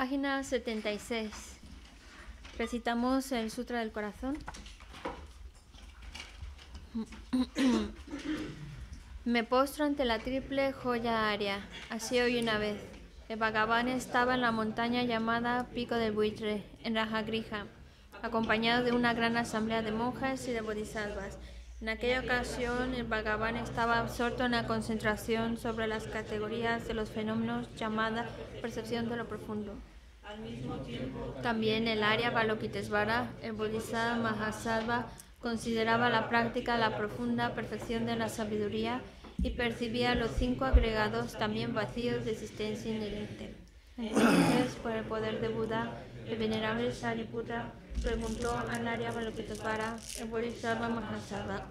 Página 76. Recitamos el Sutra del Corazón. Me postro ante la triple joya área. Así hoy una vez. El Bhagavan estaba en la montaña llamada Pico del Buitre, en Rajagrija, acompañado de una gran asamblea de monjas y de bodhisattvas. En aquella ocasión, el Bhagavan estaba absorto en la concentración sobre las categorías de los fenómenos llamadas percepción de lo profundo. También el área Balokitesvara, el Bodhisattva Mahasattva, consideraba la práctica la profunda perfección de la sabiduría y percibía los cinco agregados también vacíos de existencia inherente. Entonces, por el poder de Buda, el venerable Sariputra preguntó al área Balokitesvara, el Bodhisattva Mahasattva.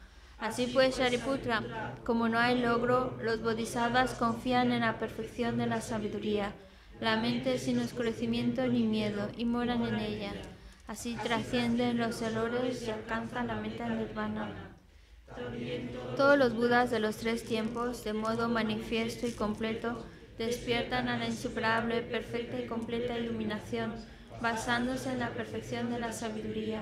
Así pues, Shariputra, como no hay logro, los bodhisattvas confían en la perfección de la sabiduría, la mente sin oscurecimiento ni miedo, y moran en ella. Así trascienden los errores y alcanzan la meta nirvana. Todos los budas de los tres tiempos, de modo manifiesto y completo, despiertan a la insuperable, perfecta y completa iluminación, basándose en la perfección de la sabiduría.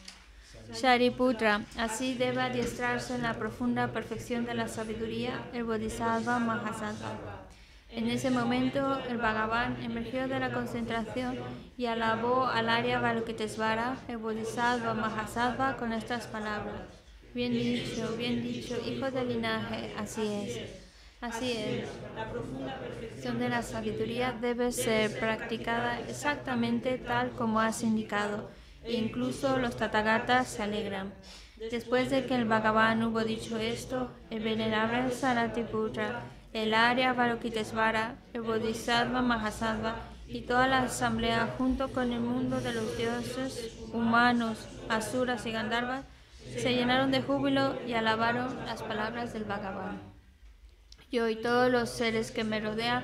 Shariputra, así debe adiestrarse en la profunda perfección de la sabiduría el Bodhisattva Mahasattva. En ese momento, el Bhagavan emergió de la concentración y alabó al Arya Valokitesvara, el Bodhisattva Mahasattva, con estas palabras. Bien dicho, bien dicho, hijo del linaje, así es. Así es, la profunda perfección de la sabiduría debe ser practicada exactamente tal como has indicado e incluso los tatagatas se alegran. Después de que el Bhagavan hubo dicho esto, el venerable Saratiputra, el Arya Varokitesvara, el Bodhisattva Mahasattva y toda la asamblea junto con el mundo de los dioses humanos, asuras y gandharvas se llenaron de júbilo y alabaron las palabras del Bhagavan. Yo y todos los seres que me rodean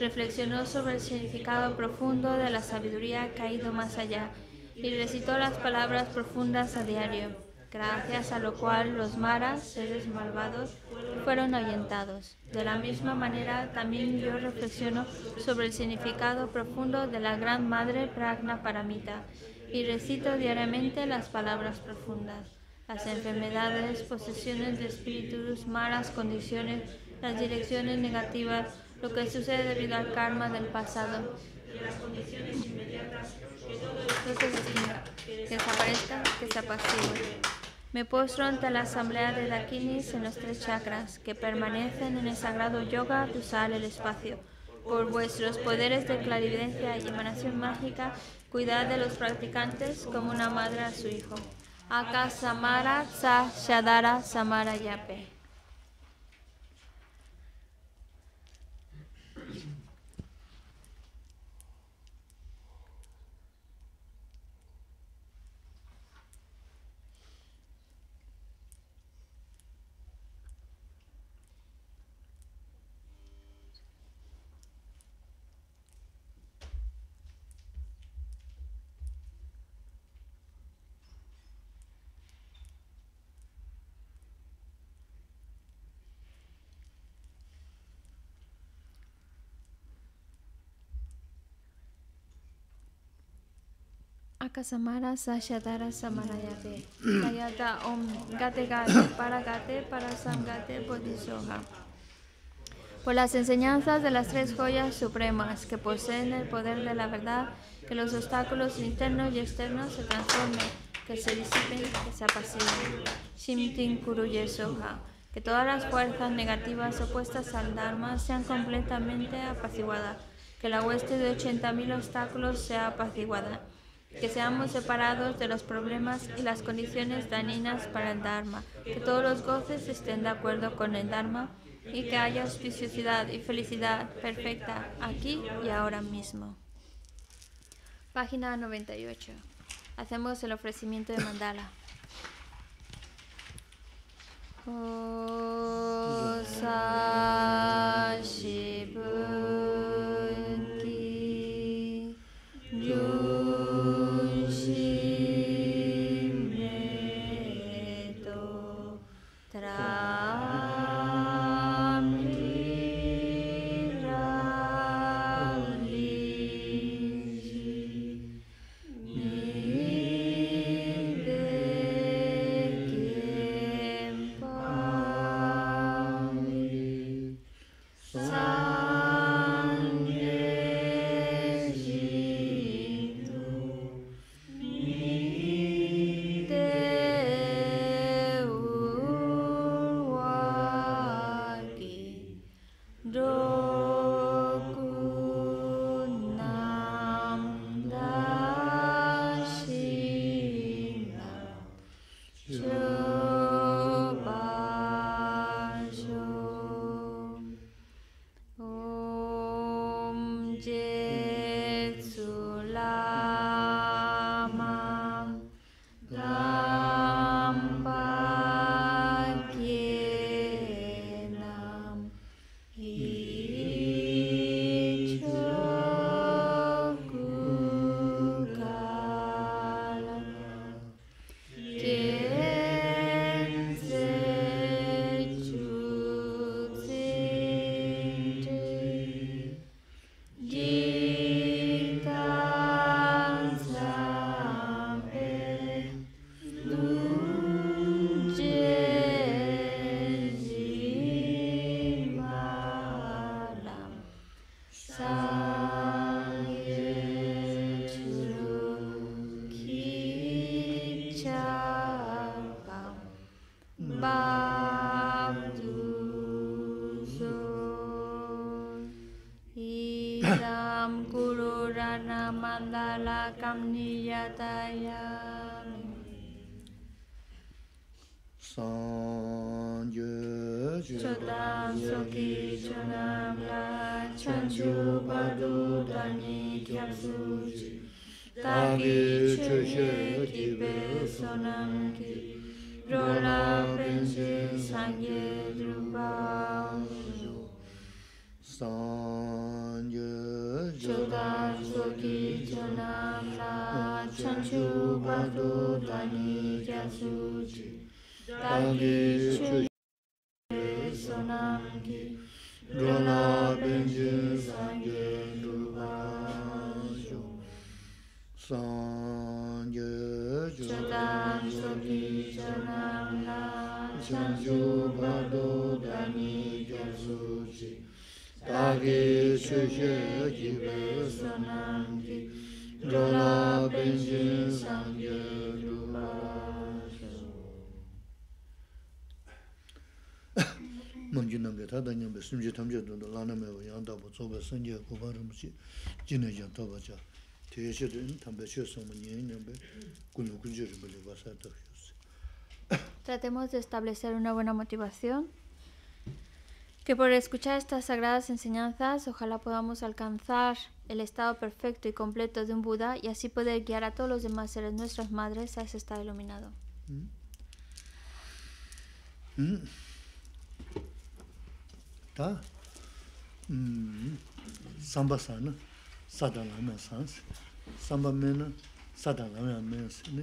reflexionó sobre el significado profundo de la sabiduría caído más allá y recitó las palabras profundas a diario, gracias a lo cual los maras, seres malvados, fueron ahuyentados. De la misma manera, también yo reflexiono sobre el significado profundo de la Gran Madre Pragna Paramita y recito diariamente las palabras profundas. Las enfermedades, posesiones de espíritus, malas condiciones, las direcciones negativas, lo que sucede debido al karma del pasado. las condiciones inmediatas que todo que desaparezca, que se apacigue. Me postro ante la asamblea de Dakinis en los tres chakras que permanecen en el sagrado yoga Tusal el espacio. Por vuestros poderes de clarividencia y emanación mágica, cuidad de los practicantes como una madre a su hijo. Aka Samara Sa Shadara Samara Yape. Om Por las enseñanzas de las tres joyas supremas que poseen el poder de la verdad, que los obstáculos internos y externos se transformen, que se disipen, que se apaciguen. Kuruye Que todas las fuerzas negativas opuestas al Dharma sean completamente apaciguadas. Que la hueste de 80.000 obstáculos sea apaciguada que seamos separados de los problemas y las condiciones dañinas para el Dharma, que todos los goces estén de acuerdo con el Dharma y que haya auspiciosidad y felicidad perfecta aquí y ahora mismo. Página 98. Hacemos el ofrecimiento de mandala. nam la chan chu ba du da ni kyam su chi ta ki chu ye ki be so nam ki ro la ben chi sang ye dru ba san ye chu da su ki chu nam la chan chu ba du da ni kyam su chi ta ki chu Dronapenji Sankyendu Bhajju Sankyendu Bhajju Tratemos de establecer una buena motivación que por escuchar estas sagradas enseñanzas ojalá podamos alcanzar el estado perfecto y completo de un Buda y así poder guiar a todos los demás seres nuestras madres a ese estado iluminado. Mm. Mm. 다 음, 삼바사는 사다라면 산스 삼바면은 사다라면 면스네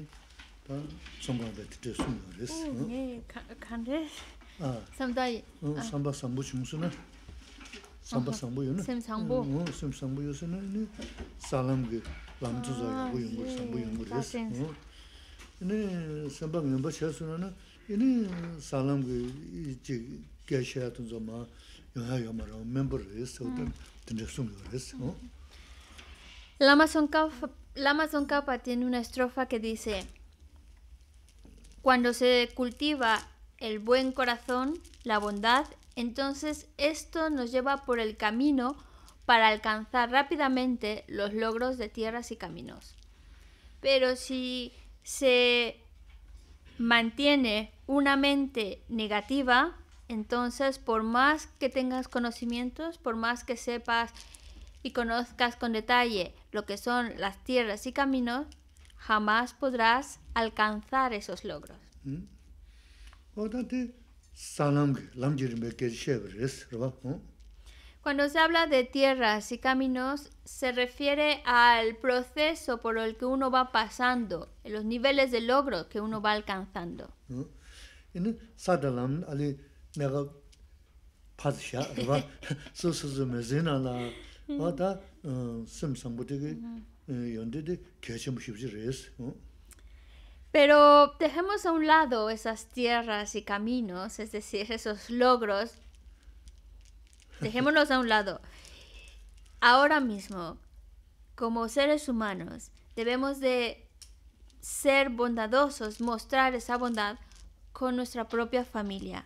다 총광대 뜻을 쓴 거래스 네 칸데 아 삼다이 어 삼바 삼부 중수나 삼바 삼부요네 셈 삼부 어셈 삼부요스네 네 살람게 람주자 고용 거 삼부 연구래스 어 네, 선방 멤버 La Amazon Capa, la tiene una estrofa que dice, cuando se cultiva el buen corazón, la bondad, entonces esto nos lleva por el camino para alcanzar rápidamente los logros de tierras y caminos. Pero si se mantiene una mente negativa, entonces, por más que tengas conocimientos, por más que sepas y conozcas con detalle lo que son las tierras y caminos, jamás podrás alcanzar esos logros. ¿Mm? Cuando se habla de tierras y caminos, se refiere al proceso por el que uno va pasando, los niveles de logro que uno va alcanzando. Pero dejemos a un lado esas tierras y caminos, es decir, esos logros. dejémonos a un lado. Ahora mismo, como seres humanos, debemos de ser bondadosos, mostrar esa bondad con nuestra propia familia.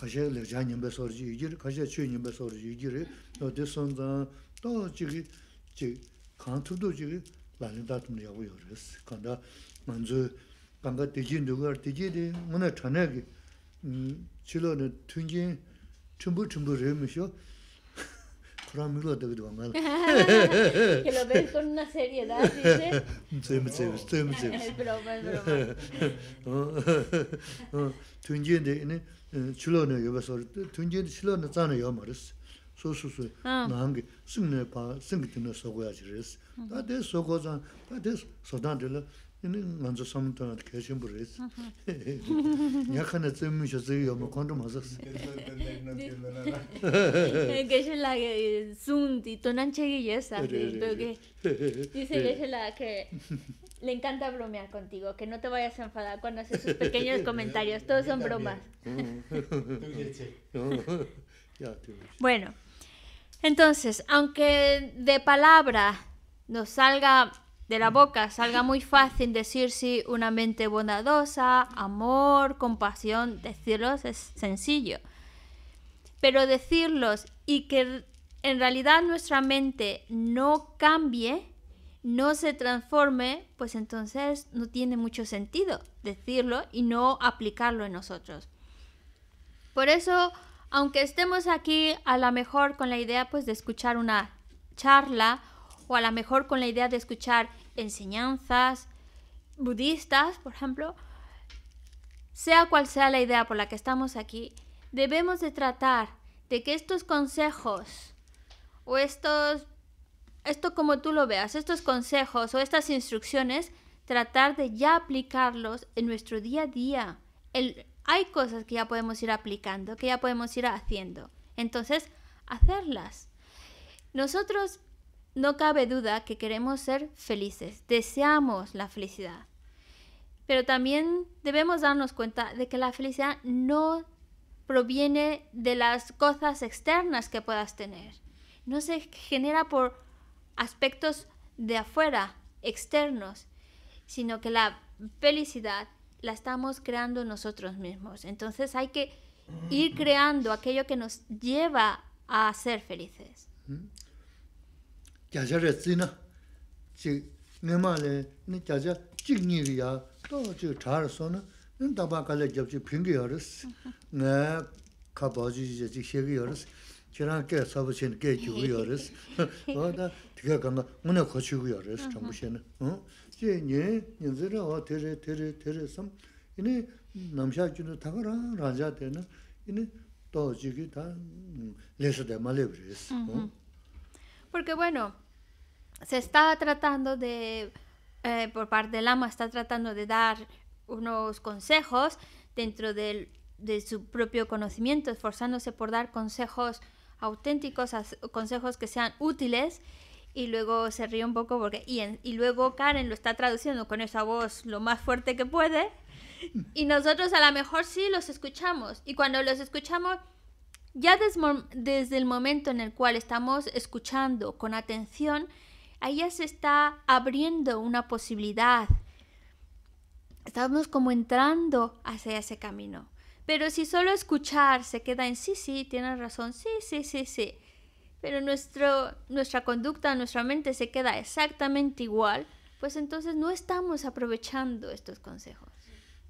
가제르 잔님베 소르지 이길 가제 추님베 소르지 이길 노데손다 또 지기 지 칸투도 지기 많이 다툼을 하고 간다 만주 간다 대진 누가 대진이 문에 터내기 칠로네 퉁진 춤부 춤부 르미쇼 그럼 이거 되게 도망가. 그래서 벤콘나 세리에다 이제 좀좀좀 좀. 그럼 chilone yobe sori, tunje chilone zane yoma resi, so su su ah. nangi, singne pa, singi tina sogoya chi resi. Da mm-hmm. de sogo zan, da de sodan dila, ini nganzo samto na kachinbo le encanta bromear contigo, que no te vayas a enfadar cuando haces sus pequeños comentarios, todos son bromas. bueno, entonces, aunque de palabra nos salga de la boca, salga muy fácil decir si una mente bondadosa, amor, compasión, decirlos es sencillo. Pero decirlos y que en realidad nuestra mente no cambie, no se transforme, pues entonces no tiene mucho sentido decirlo y no aplicarlo en nosotros. Por eso, aunque estemos aquí a lo mejor con la idea pues de escuchar una charla o a lo mejor con la idea de escuchar enseñanzas budistas, por ejemplo, sea cual sea la idea por la que estamos aquí, debemos de tratar de que estos consejos o estos esto como tú lo veas, estos consejos o estas instrucciones, tratar de ya aplicarlos en nuestro día a día. El, hay cosas que ya podemos ir aplicando, que ya podemos ir haciendo. Entonces, hacerlas. Nosotros no cabe duda que queremos ser felices, deseamos la felicidad. Pero también debemos darnos cuenta de que la felicidad no proviene de las cosas externas que puedas tener. No se genera por aspectos de afuera, externos, sino que la felicidad la estamos creando nosotros mismos. Entonces hay que ir creando aquello que nos lleva a ser felices porque bueno se está tratando de eh, por parte del ama está tratando de dar unos consejos dentro del de su propio conocimiento, esforzándose por dar consejos auténticos consejos que sean útiles y luego se ríe un poco porque y, y luego Karen lo está traduciendo con esa voz lo más fuerte que puede y nosotros a lo mejor sí los escuchamos y cuando los escuchamos ya desde el momento en el cual estamos escuchando con atención ahí ya se está abriendo una posibilidad estamos como entrando hacia ese camino pero si solo escuchar se queda en sí, sí, tienes razón, sí, sí, sí, sí. Pero nuestro, nuestra conducta, nuestra mente se queda exactamente igual, pues entonces no estamos aprovechando estos consejos.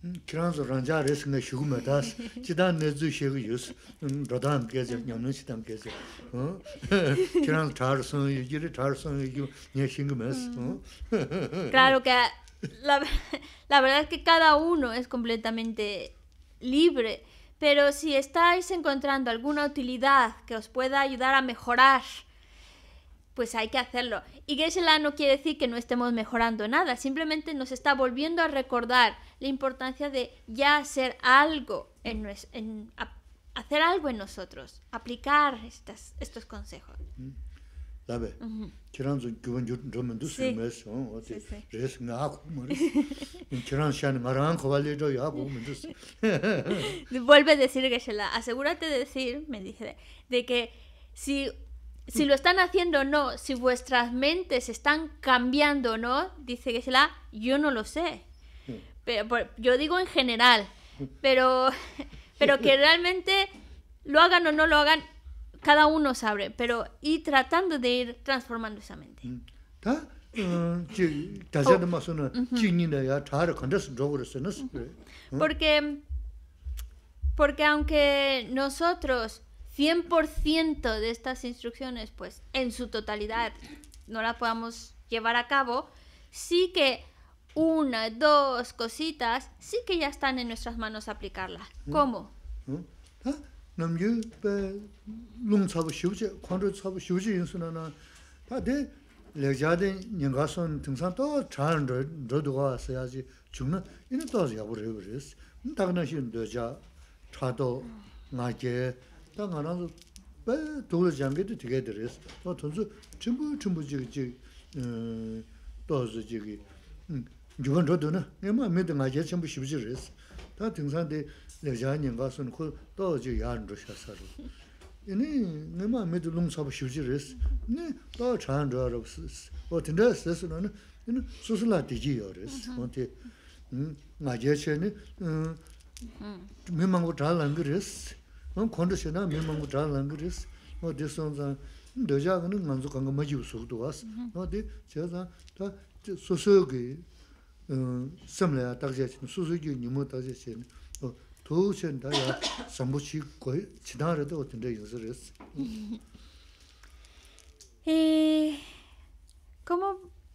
Claro que la, la verdad es que cada uno es completamente libre, pero si estáis encontrando alguna utilidad que os pueda ayudar a mejorar, pues hay que hacerlo. Y geshe no quiere decir que no estemos mejorando nada, simplemente nos está volviendo a recordar la importancia de ya hacer algo en, hacer algo en nosotros, aplicar estos consejos. Mm. vuelve a decir que se la asegúrate de decir me dice de que si si lo están haciendo no, si vuestras mentes están cambiando no, dice que se la yo no lo sé. Mm. pero, yo digo en general, pero pero que realmente lo hagan o no lo hagan, cada uno sabe, pero y tratando de ir transformando esa mente. ¿Está? Porque, porque aunque nosotros 100% de estas instrucciones, pues en su totalidad, no las podamos llevar a cabo, sí que una, dos cositas, sí que ya están en nuestras manos aplicarlas. ¿Cómo? namgyu bay lung tsabu shibuchi, kwantru tsabu shibuchi yinsu nana taa di lakjaa di nyangkaaswaan tingsan toa tsaar nirudu kwaa siyaaji chungna ina toa ziyaburibu riz. Nitaak naaxin 또 tsaado ngake taa ngaa nangzu bay dhugla ziyanggay tu tigaydi riz. chimbu chimbu jiga midi chimbu tingsan 레자니 가서 그 도저 야안 주셔서 이니 내가 메드 농 잡아 쉬지레스 네 도저 안 줘라고스 어 텐데스스는 이니 수술라 되지요레스 뭔데 음 나제체니 음 메망 거 잘한 거레스 뭔 컨디션아 메망 거 잘한 거레스 뭐 디선자 레자는 만족한 거 맞이 수도 왔어 어디 제가 다 소소게 음 섬래 딱제 수술기 니모 딱제 cómo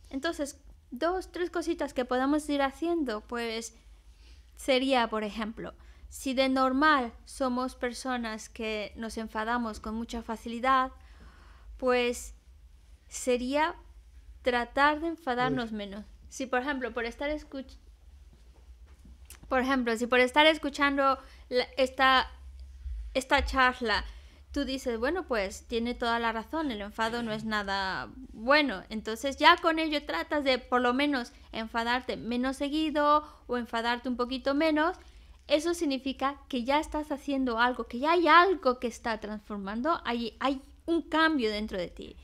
entonces dos tres cositas que podamos ir haciendo pues sería por ejemplo si de normal somos personas que nos enfadamos con mucha facilidad pues sería tratar de enfadarnos menos si por ejemplo por estar escuchando por ejemplo, si por estar escuchando esta, esta charla tú dices, bueno, pues tiene toda la razón, el enfado no es nada bueno. Entonces ya con ello tratas de por lo menos enfadarte menos seguido o enfadarte un poquito menos. Eso significa que ya estás haciendo algo, que ya hay algo que está transformando, hay, hay un cambio dentro de ti.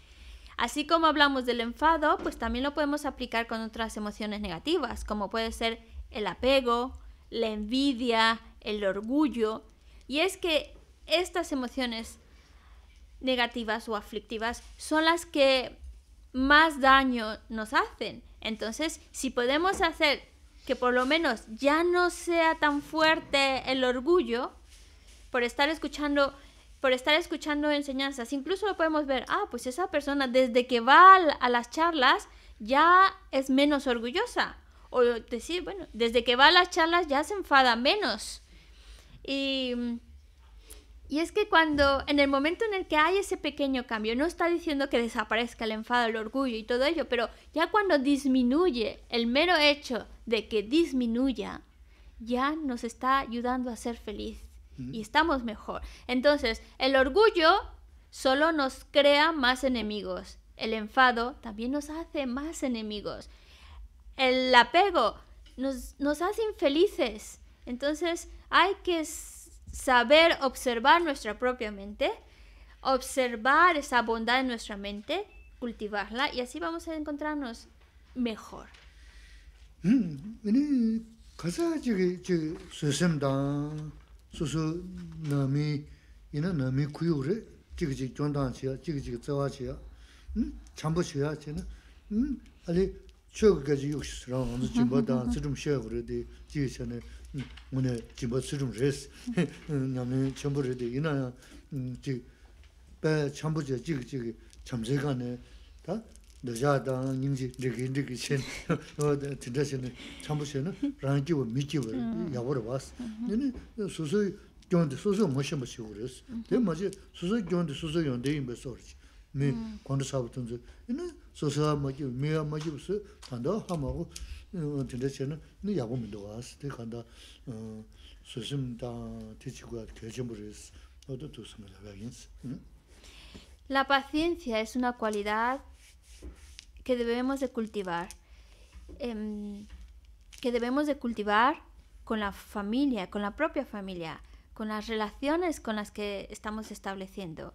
Así como hablamos del enfado, pues también lo podemos aplicar con otras emociones negativas, como puede ser el apego, la envidia, el orgullo. Y es que estas emociones negativas o aflictivas son las que más daño nos hacen. Entonces, si podemos hacer que por lo menos ya no sea tan fuerte el orgullo por estar escuchando por estar escuchando enseñanzas, incluso lo podemos ver, ah, pues esa persona desde que va a las charlas ya es menos orgullosa o decir, bueno, desde que va a las charlas ya se enfada menos. Y, es que cuando, en el momento en el que hay ese pequeño cambio, no está diciendo que desaparezca el enfado, el orgullo y todo ello, pero ya cuando disminuye, el mero hecho de que disminuya, ya nos está ayudando a ser feliz y estamos mejor. Entonces, el orgullo solo nos crea más enemigos. El enfado también nos hace más enemigos el apego nos, nos hace infelices. Entonces hay que saber observar nuestra propia mente, observar esa bondad en nuestra mente, cultivarla y así vamos a encontrarnos mejor. chogigaji yukshis rao anzu jimba dhaan tsirum shaa kuridi jiye chane mune mm, jimba tsirum res nyamne chambu ridi ina ya jik bay chambu jaya jiga jiga chamze kaane ta dhajaa dhaan nyingzi rigi rigi chen tinda chane chambu chane rangiwa mikiwa yawara waas nini susu gyondi susu moshima shi kuridi gyondi yondi La paciencia es una cualidad que debemos de cultivar. Em, que debemos de cultivar con la familia, con la propia familia, con las relaciones con las que estamos estableciendo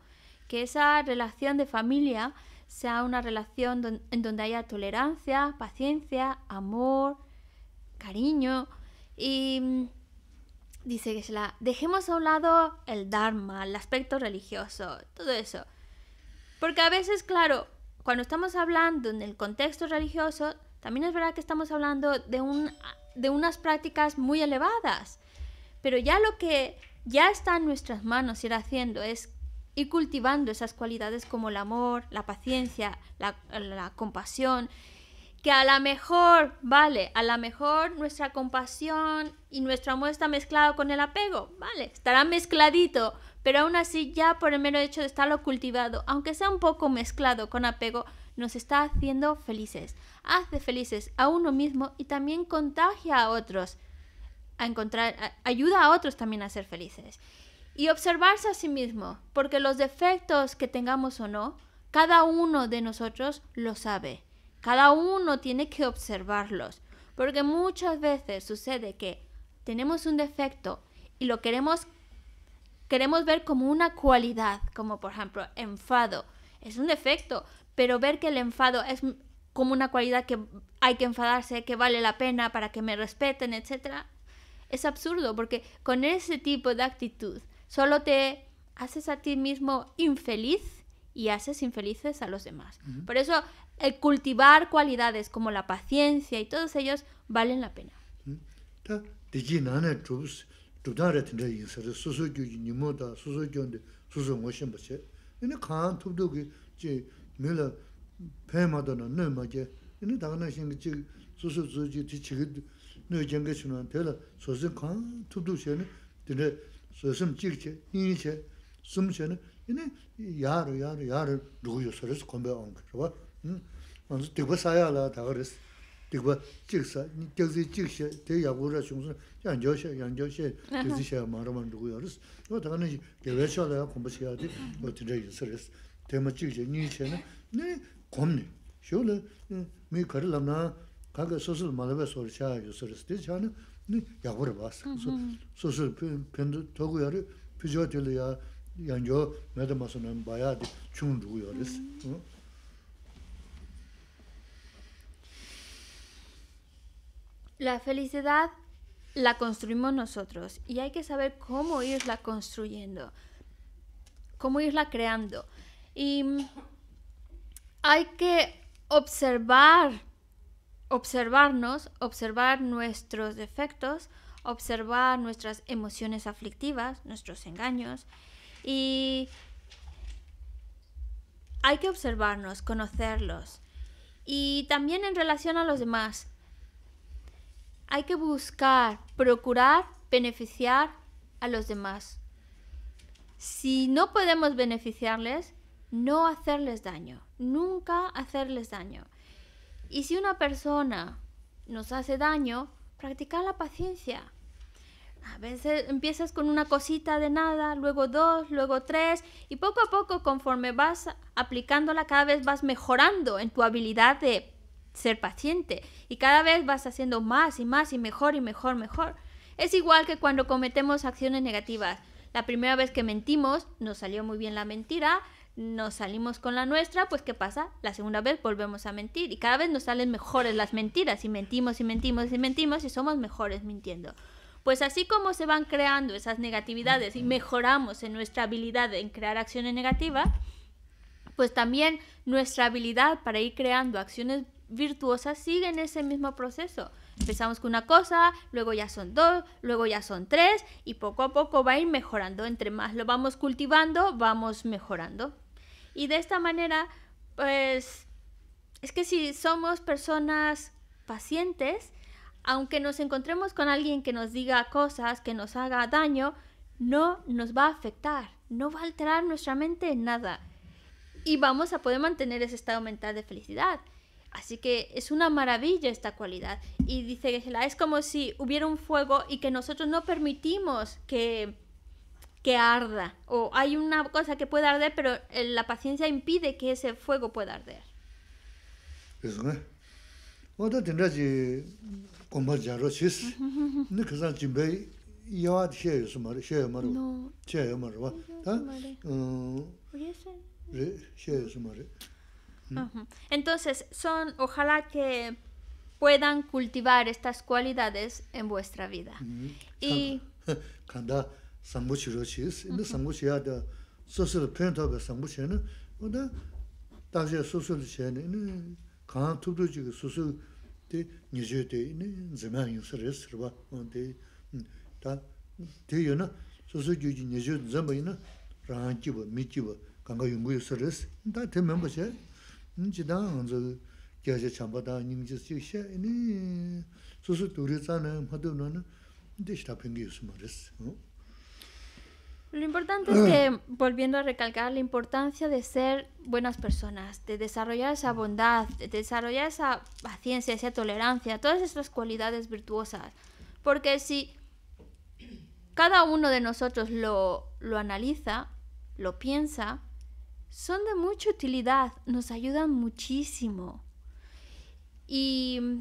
que esa relación de familia sea una relación en donde haya tolerancia, paciencia, amor, cariño y mm, dice que es la dejemos a un lado el dharma, el aspecto religioso, todo eso. Porque a veces, claro, cuando estamos hablando en el contexto religioso, también es verdad que estamos hablando de, un, de unas prácticas muy elevadas. Pero ya lo que ya está en nuestras manos ir haciendo es y cultivando esas cualidades como el amor, la paciencia, la, compasión, que a lo mejor, vale, a lo mejor nuestra compasión y nuestro amor está mezclado con el apego, vale, estará mezcladito, pero aún así ya por el mero hecho de estarlo cultivado, aunque sea un poco mezclado con apego, nos está haciendo felices. Hace felices a uno mismo y también contagia a otros, ayuda a otros también a ser felices y observarse a sí mismo, porque los defectos que tengamos o no, cada uno de nosotros lo sabe. Cada uno tiene que observarlos, porque muchas veces sucede que tenemos un defecto y lo queremos queremos ver como una cualidad, como por ejemplo enfado. Es un defecto, pero ver que el enfado es como una cualidad que hay que enfadarse, que vale la pena para que me respeten, etcétera, es absurdo porque con ese tipo de actitud solo te haces a ti mismo infeliz y haces infelices a los demás. Por eso el cultivar cualidades como la paciencia y todos ellos valen la pena. sōsīm chīk chē, nīñ chē, sūm chē nē, yīnē yāru, yāru, yāru rūgu yu sōrēs kōmbē āngu rōba. Wān sō tīkba sāyā lā dāgā rēs, tīkba chīk sā, tīk zī chīk chē, tē yāgu rā chūng sō, yāng jō shē, yāng jō shē, tīk 네 shē mā rā mā rūgu yā rēs. Wā dāgā nē, gāwē shā kōmbē yā dī, tī tē mā La felicidad la construimos nosotros y hay que saber cómo irla construyendo, cómo irla creando. Y hay que observar observarnos, observar nuestros defectos, observar nuestras emociones aflictivas, nuestros engaños y hay que observarnos, conocerlos y también en relación a los demás. Hay que buscar, procurar, beneficiar a los demás. Si no podemos beneficiarles, no hacerles daño, nunca hacerles daño. Y si una persona nos hace daño, practica la paciencia. A veces empiezas con una cosita de nada, luego dos, luego tres, y poco a poco conforme vas aplicándola cada vez vas mejorando en tu habilidad de ser paciente y cada vez vas haciendo más y más y mejor y mejor, mejor. Es igual que cuando cometemos acciones negativas. La primera vez que mentimos nos salió muy bien la mentira, nos salimos con la nuestra, pues ¿qué pasa? La segunda vez volvemos a mentir y cada vez nos salen mejores las mentiras y mentimos y mentimos y mentimos y somos mejores mintiendo. Pues así como se van creando esas negatividades y mejoramos en nuestra habilidad en crear acciones negativas, pues también nuestra habilidad para ir creando acciones virtuosas sigue en ese mismo proceso. Empezamos con una cosa, luego ya son dos, luego ya son tres y poco a poco va a ir mejorando. Entre más lo vamos cultivando, vamos mejorando. Y de esta manera, pues, es que si somos personas pacientes, aunque nos encontremos con alguien que nos diga cosas, que nos haga daño, no nos va a afectar, no va a alterar nuestra mente en nada. Y vamos a poder mantener ese estado mental de felicidad. Así que es una maravilla esta cualidad. Y dice que es como si hubiera un fuego y que nosotros no permitimos que que arda o hay una cosa que puede arder, pero eh, la paciencia impide que ese fuego pueda arder. Entonces, son ojalá que puedan cultivar estas cualidades en vuestra vida. Y sanguchi 이제 isi. Ini mm-hmm. sanguchi yaa sosili pen toga sanguchi yaa, wada dajia sosili chi yaa, ini kaan tubru chigi sosili di nizhiyo di, ini zimaa yinsa resi sirwa, wada di mm, yaa na sosili chigi nizhiyo di zimba yaa na rangi ba, mi chi ba, ganga yungu yinsa resi, Lo importante es ah. que, volviendo a recalcar la importancia de ser buenas personas, de desarrollar esa bondad, de desarrollar esa paciencia, esa tolerancia, todas estas cualidades virtuosas. Porque si cada uno de nosotros lo, lo analiza, lo piensa, son de mucha utilidad, nos ayudan muchísimo. Y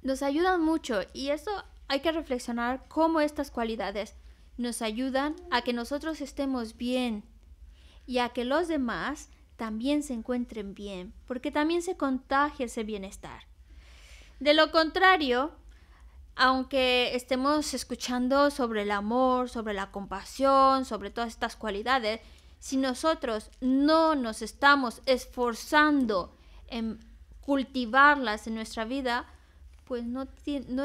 nos ayudan mucho. Y eso hay que reflexionar cómo estas cualidades nos ayudan a que nosotros estemos bien y a que los demás también se encuentren bien, porque también se contagia ese bienestar. De lo contrario, aunque estemos escuchando sobre el amor, sobre la compasión, sobre todas estas cualidades, si nosotros no nos estamos esforzando en cultivarlas en nuestra vida, pues no, no,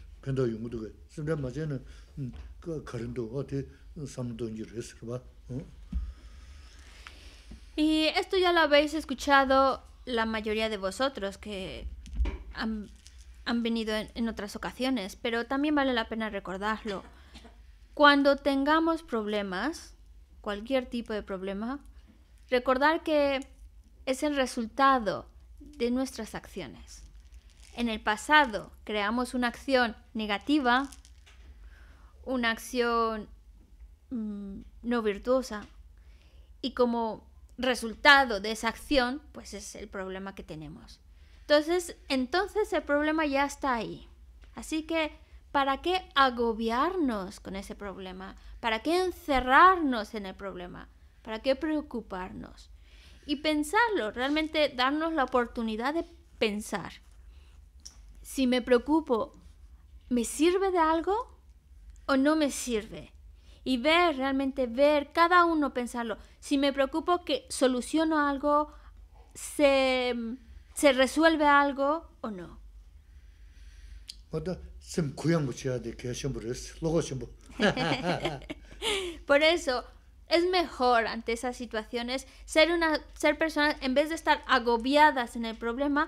Y esto ya lo habéis escuchado la mayoría de vosotros que han, venido en, en otras ocasiones, pero también vale la pena recordarlo. Cuando tengamos problemas, cualquier tipo de problema, recordar que es el resultado de nuestras acciones en el pasado creamos una acción negativa, una acción mm, no virtuosa, y como resultado de esa acción, pues es el problema que tenemos. Entonces, entonces el problema ya está ahí. Así que, ¿para qué agobiarnos con ese problema? ¿Para qué encerrarnos en el problema? ¿Para qué preocuparnos? Y pensarlo, realmente darnos la oportunidad de pensar si me preocupo, ¿me sirve de algo o no me sirve? Y ver, realmente ver, cada uno pensarlo. Si me preocupo que soluciono algo, se, resuelve algo o no. Por eso, es mejor ante esas situaciones ser, una, ser personas, en vez de estar agobiadas en el problema,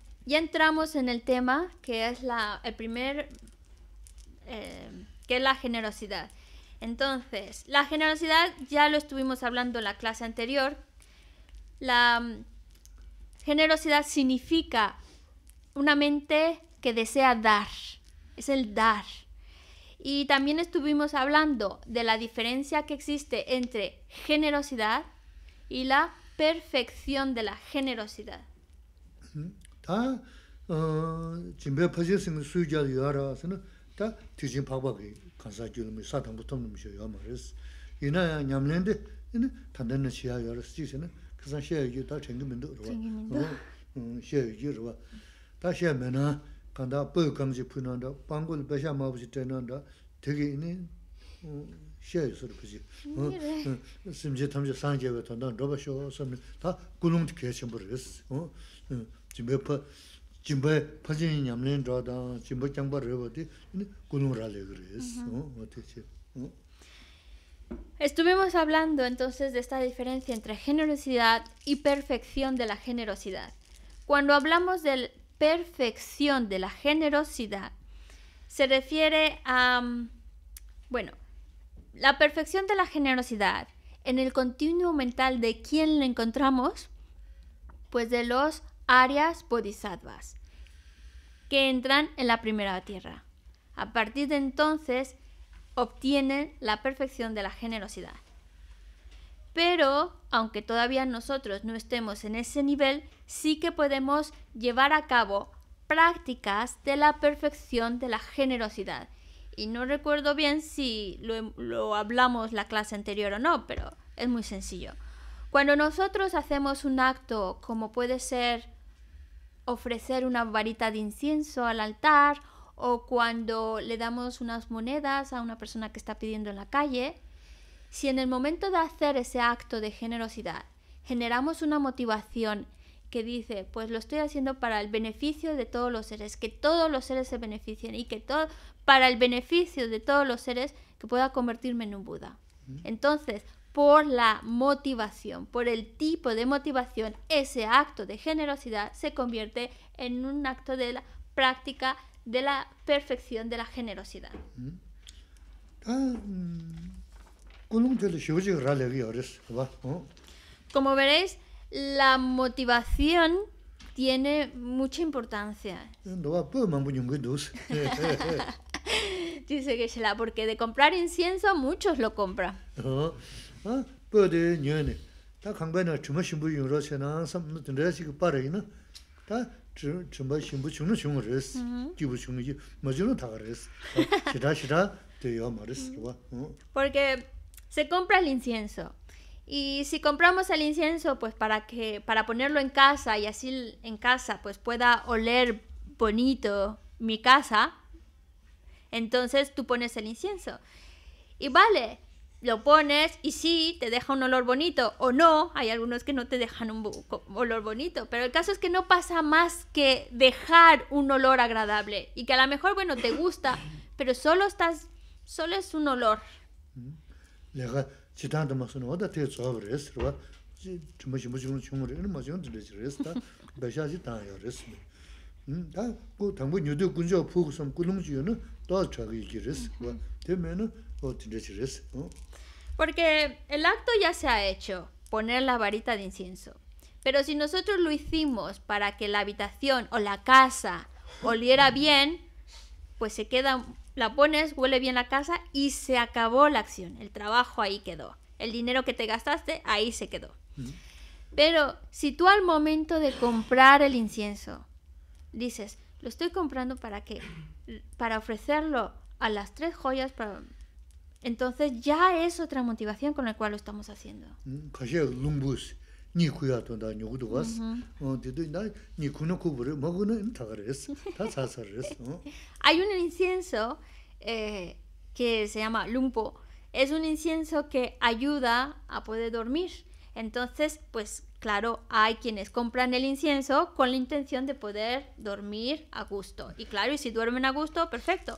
ya entramos en el tema que es la, el primer, eh, que es la generosidad. Entonces, la generosidad ya lo estuvimos hablando en la clase anterior. La mm, generosidad significa una mente que desea dar, es el dar. Y también estuvimos hablando de la diferencia que existe entre generosidad y la perfección de la generosidad. 다 진배 파제스는 수요자 요하라서는 다 뒤진 파박이 간사 주는 뭐 사탕 붙어 놓는 거죠 요 말이스 이나 냠랜데 이네 단단한 시야 요하라서 지세는 그사 시야 이게 다 챙기면도 그러고 음 시야 이게 그러고 다 시야면은 간다 뻬 감지 방골 배샤 마부지 되는다 되게 이네 시야 소리 그지 심지 탐지 상계가 된다 로버쇼 다 군웅 개심 버렸어 어 Estuvimos hablando entonces de esta diferencia entre generosidad y perfección de la generosidad. Cuando hablamos de perfección de la generosidad, se refiere a, bueno, la perfección de la generosidad en el continuo mental de quién lo encontramos, pues de los Arias Bodhisattvas, que entran en la primera tierra. A partir de entonces obtienen la perfección de la generosidad. Pero, aunque todavía nosotros no estemos en ese nivel, sí que podemos llevar a cabo prácticas de la perfección de la generosidad. Y no recuerdo bien si lo, lo, hablamos la clase anterior o no, pero es muy sencillo. Cuando nosotros hacemos un acto como puede ser ofrecer una varita de incienso al altar o cuando le damos unas monedas a una persona que está pidiendo en la calle, si en el momento de hacer ese acto de generosidad generamos una motivación que dice, pues lo estoy haciendo para el beneficio de todos los seres, que todos los seres se beneficien y que todo, para el beneficio de todos los seres, que pueda convertirme en un Buda. Entonces, por la motivación, por el tipo de motivación, ese acto de generosidad se convierte en un acto de la práctica de la perfección de la generosidad. Mm. Ah, mm. Como veréis, la motivación tiene mucha importancia. Dice que porque de comprar incienso muchos lo compran. Porque se compra el incienso. Y si compramos el incienso, pues para que para ponerlo en casa y así en casa pues pueda oler bonito mi casa, entonces tú pones el incienso. Y vale, lo pones y sí, te deja un olor bonito o no, hay algunos que no te dejan un olor bonito, pero el caso es que no pasa más que dejar un olor agradable y que a lo mejor, bueno, te gusta, pero solo estás, solo es un olor. Mm-hmm. Porque el acto ya se ha hecho, poner la varita de incienso. Pero si nosotros lo hicimos para que la habitación o la casa oliera bien, pues se queda, la pones, huele bien la casa y se acabó la acción. El trabajo ahí quedó. El dinero que te gastaste, ahí se quedó. Pero si tú al momento de comprar el incienso dices, lo estoy comprando para que, Para ofrecerlo a las tres joyas, para, entonces ya es otra motivación con la cual lo estamos haciendo. Hay un incienso eh, que se llama lumpo. Es un incienso que ayuda a poder dormir. Entonces, pues claro, hay quienes compran el incienso con la intención de poder dormir a gusto. Y claro, y si duermen a gusto, perfecto.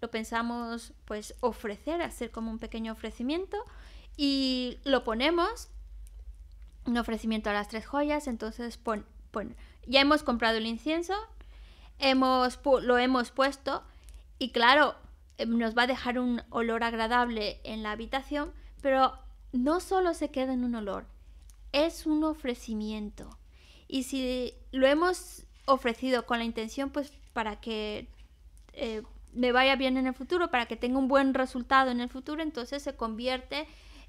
lo pensamos pues ofrecer, hacer como un pequeño ofrecimiento y lo ponemos, un ofrecimiento a las tres joyas, entonces pon, ya hemos comprado el incienso, hemos, lo hemos puesto y claro, em, nos va a dejar un olor agradable en la habitación, pero no solo se queda en un olor, es un ofrecimiento. Y si lo hemos ofrecido con la intención, pues para que eh, me vaya bien en el futuro, para que tenga un buen resultado en el futuro, entonces se convierte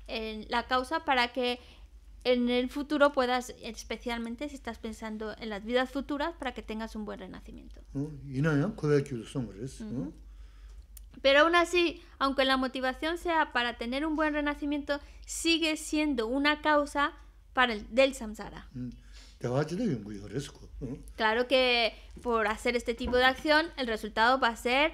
en la causa para que en el futuro puedas, especialmente si estás pensando en las vidas futuras, para que tengas un buen renacimiento. Pero aún así, aunque la motivación sea para tener un buen renacimiento, sigue siendo una causa para el, del samsara. Mm. Claro que por hacer este tipo de acción, el resultado va a ser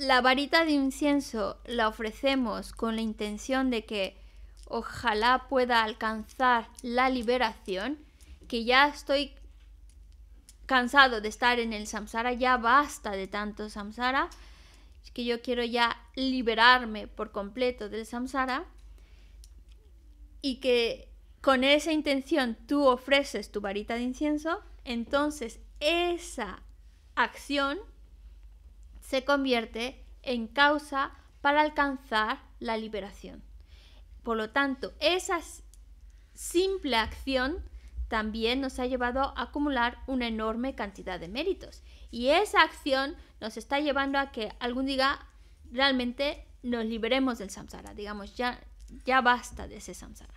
la varita de incienso la ofrecemos con la intención de que ojalá pueda alcanzar la liberación, que ya estoy cansado de estar en el samsara, ya basta de tanto samsara, es que yo quiero ya liberarme por completo del samsara y que con esa intención tú ofreces tu varita de incienso, entonces esa acción se convierte en causa para alcanzar la liberación. Por lo tanto, esa simple acción también nos ha llevado a acumular una enorme cantidad de méritos. Y esa acción nos está llevando a que algún día realmente nos liberemos del samsara. Digamos, ya, ya basta de ese samsara.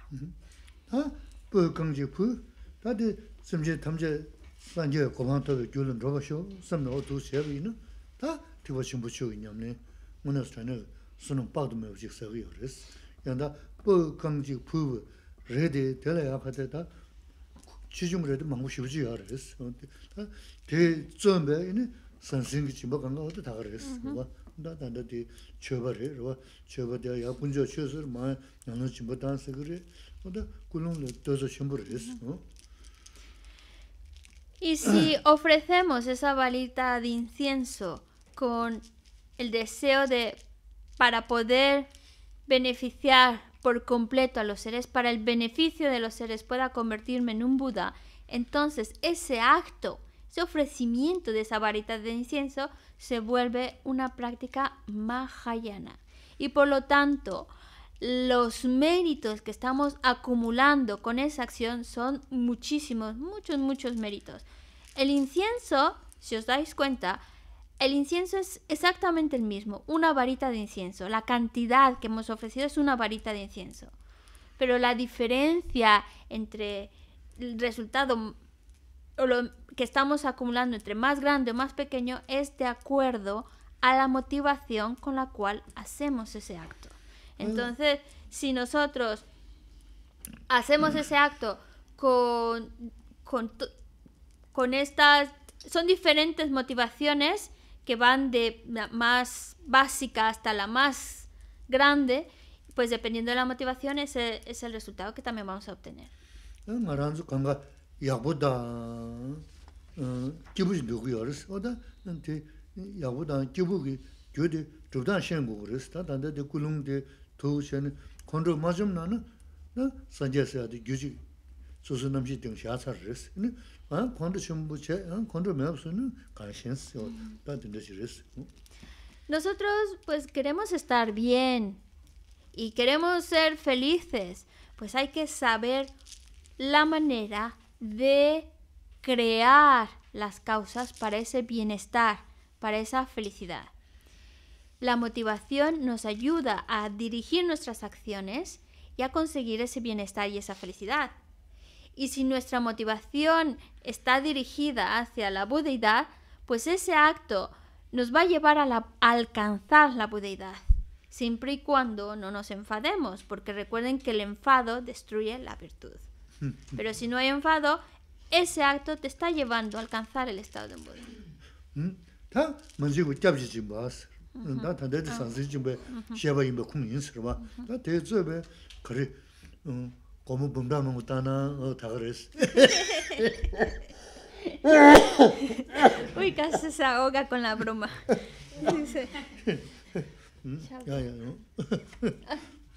다 tīwā chīmbu chīwī ñam nī, mū nā sā nī sūnum pāgdu mē wujik sā wī yu rīs. Yānda pū kāng jīg pū wī rī dī, tī lā 다 khā tī tā chīchūng rī dī māng wū shī wū jī yā rīs. Tī tsōn bē yī nī sān sīng Y si ofrecemos esa balita de incienso con el deseo de para poder beneficiar por completo a los seres, para el beneficio de los seres, pueda convertirme en un Buda. Entonces ese acto, ese ofrecimiento de esa varita de incienso se vuelve una práctica mahayana. Y por lo tanto, los méritos que estamos acumulando con esa acción son muchísimos, muchos, muchos méritos. El incienso, si os dais cuenta, el incienso es exactamente el mismo, una varita de incienso. La cantidad que hemos ofrecido es una varita de incienso. Pero la diferencia entre el resultado o lo que estamos acumulando entre más grande o más pequeño es de acuerdo a la motivación con la cual hacemos ese acto. Mm. Entonces, si nosotros hacemos ese acto con, con estas... Son diferentes motivaciones que van de la más básica hasta la más grande, pues dependiendo de la motivación ese es el resultado que también vamos a obtener. Eh, nosotros pues queremos estar bien y queremos ser felices, pues hay que saber la manera de crear las causas para ese bienestar, para esa felicidad. La motivación nos ayuda a dirigir nuestras acciones y a conseguir ese bienestar y esa felicidad. Y si nuestra motivación está dirigida hacia la budeidad, pues ese acto nos va a llevar a, alcanzar la budeidad, siempre y cuando no nos enfademos, porque recuerden que el enfado destruye la virtud. Pero si no hay enfado, ese acto te está llevando a alcanzar el estado de Buda como Uy, casi se ahoga con la broma.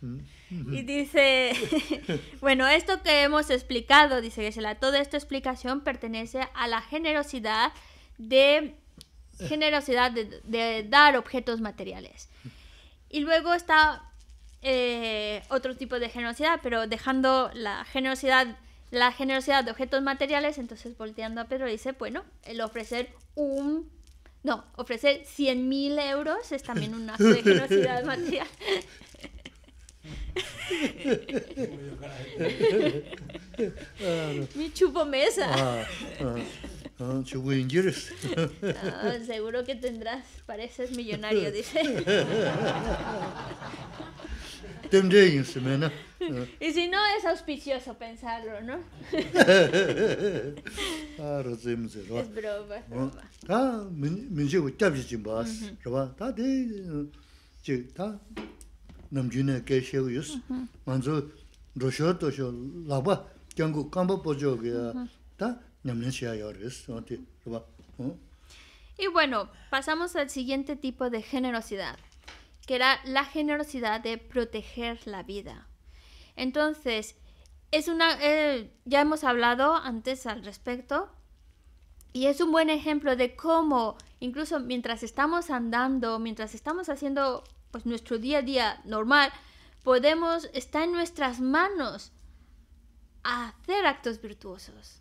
¿Mm? y dice, bueno, esto que hemos explicado, dice Gesela, toda esta explicación pertenece a la generosidad de generosidad de dar objetos materiales. Y luego está eh, otro tipo de generosidad, pero dejando la generosidad, la generosidad de objetos materiales, entonces volteando a Pedro dice, bueno, el ofrecer un... No, ofrecer 100.000 euros es también un acto de generosidad material. Mi chupo mesa. Ah, ah, ah, seguro que tendrás, pareces millonario, dice. Y si no, es auspicioso pensarlo, ¿no? Y bueno, pasamos al siguiente tipo de generosidad que era la generosidad de proteger la vida. Entonces, es una, eh, ya hemos hablado antes al respecto, y es un buen ejemplo de cómo, incluso mientras estamos andando, mientras estamos haciendo pues, nuestro día a día normal, podemos, está en nuestras manos a hacer actos virtuosos.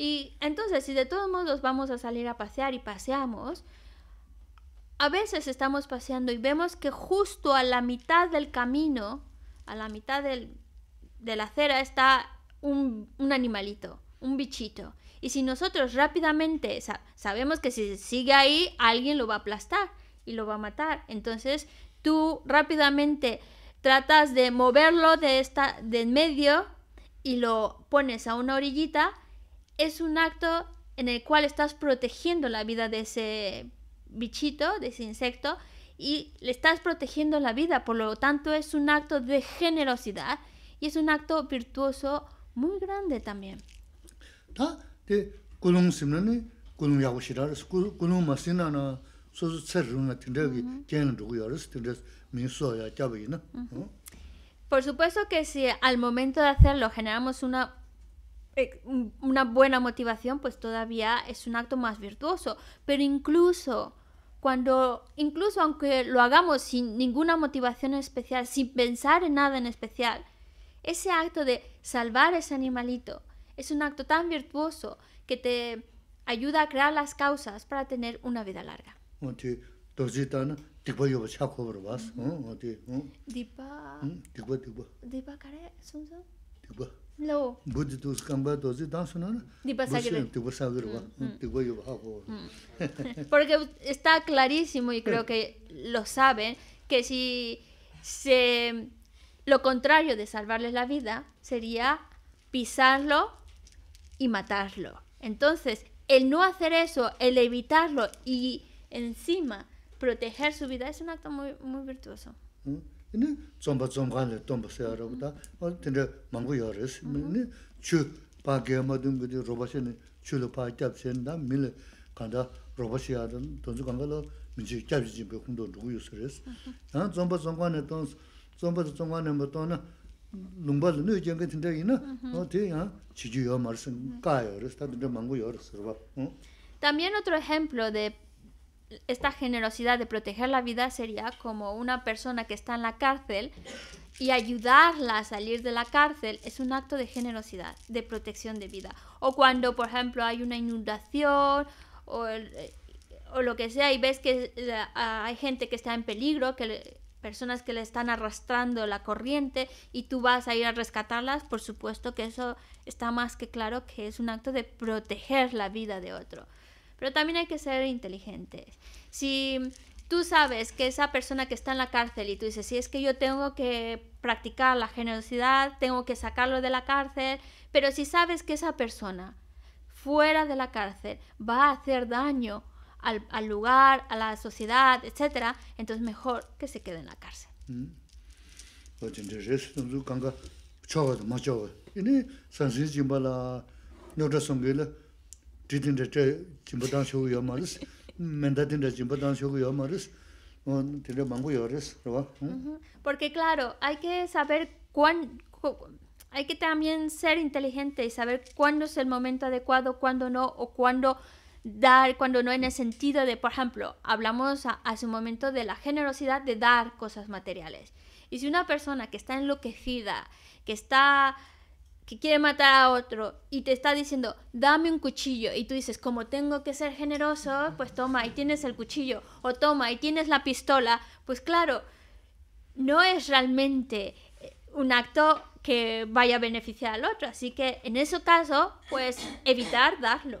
Y entonces, si de todos modos vamos a salir a pasear y paseamos, a veces estamos paseando y vemos que justo a la mitad del camino, a la mitad de la acera, está un, animalito, un bichito. Y si nosotros rápidamente sabemos que si sigue ahí, alguien lo va a aplastar y lo va a matar. Entonces tú rápidamente tratas de moverlo de, esta, de en medio y lo pones a una orillita es un acto en el cual estás protegiendo la vida de ese bichito, de ese insecto, y le estás protegiendo la vida, por lo tanto es un acto de generosidad y es un acto virtuoso muy grande también. Por supuesto que si al momento de hacerlo generamos una eh, una buena motivación, pues todavía es un acto más virtuoso. Pero incluso cuando, incluso aunque lo hagamos sin ninguna motivación especial, sin pensar en nada en especial, ese acto de salvar ese animalito es un acto tan virtuoso que te ayuda a crear las causas para tener una vida larga porque está clarísimo y creo que lo saben que si se lo contrario de salvarles la vida sería pisarlo y matarlo entonces el no hacer eso el evitarlo y encima proteger su vida es un acto muy muy virtuoso ini zomba zomgan le tomba saya rabu da, ol tinda mangu yaa res, mm-hmm. ini chu paa geya madun gudi roba shen, chu lo paa kyab shen da, mi le kanda roba shen mm. yaa otro ejemplo de esta generosidad de proteger la vida sería como una persona que está en la cárcel y ayudarla a salir de la cárcel es un acto de generosidad, de protección de vida. O cuando, por ejemplo, hay una inundación o, eh, lo que sea y ves que eh, hay gente que está en peligro, que personas que le están arrastrando la corriente y tú vas a ir a rescatarlas, por supuesto que eso está más que claro que es un acto de proteger la vida de otro pero también hay que ser inteligentes. Si tú sabes que esa persona que está en la cárcel y tú dices, si es que yo tengo que practicar la generosidad, tengo que sacarlo de la cárcel, pero si sabes que esa persona fuera de la cárcel va a hacer daño al, lugar, a la sociedad, etc. entonces mejor que se quede en la cárcel. Porque claro, hay que saber cuán... Hay que también ser inteligente y saber cuándo es el momento adecuado, cuándo no, o cuándo dar, cuando no en el sentido de, por ejemplo, hablamos a, hace un momento de la generosidad de dar cosas materiales. Y si una persona que está enloquecida, que está que quiere matar a otro y te está diciendo, dame un cuchillo, y tú dices, como tengo que ser generoso, pues toma, y tienes el cuchillo, o toma, y tienes la pistola, pues claro, no es realmente eh, un acto que vaya a beneficiar al otro, así que en ese caso, pues evitar darlo.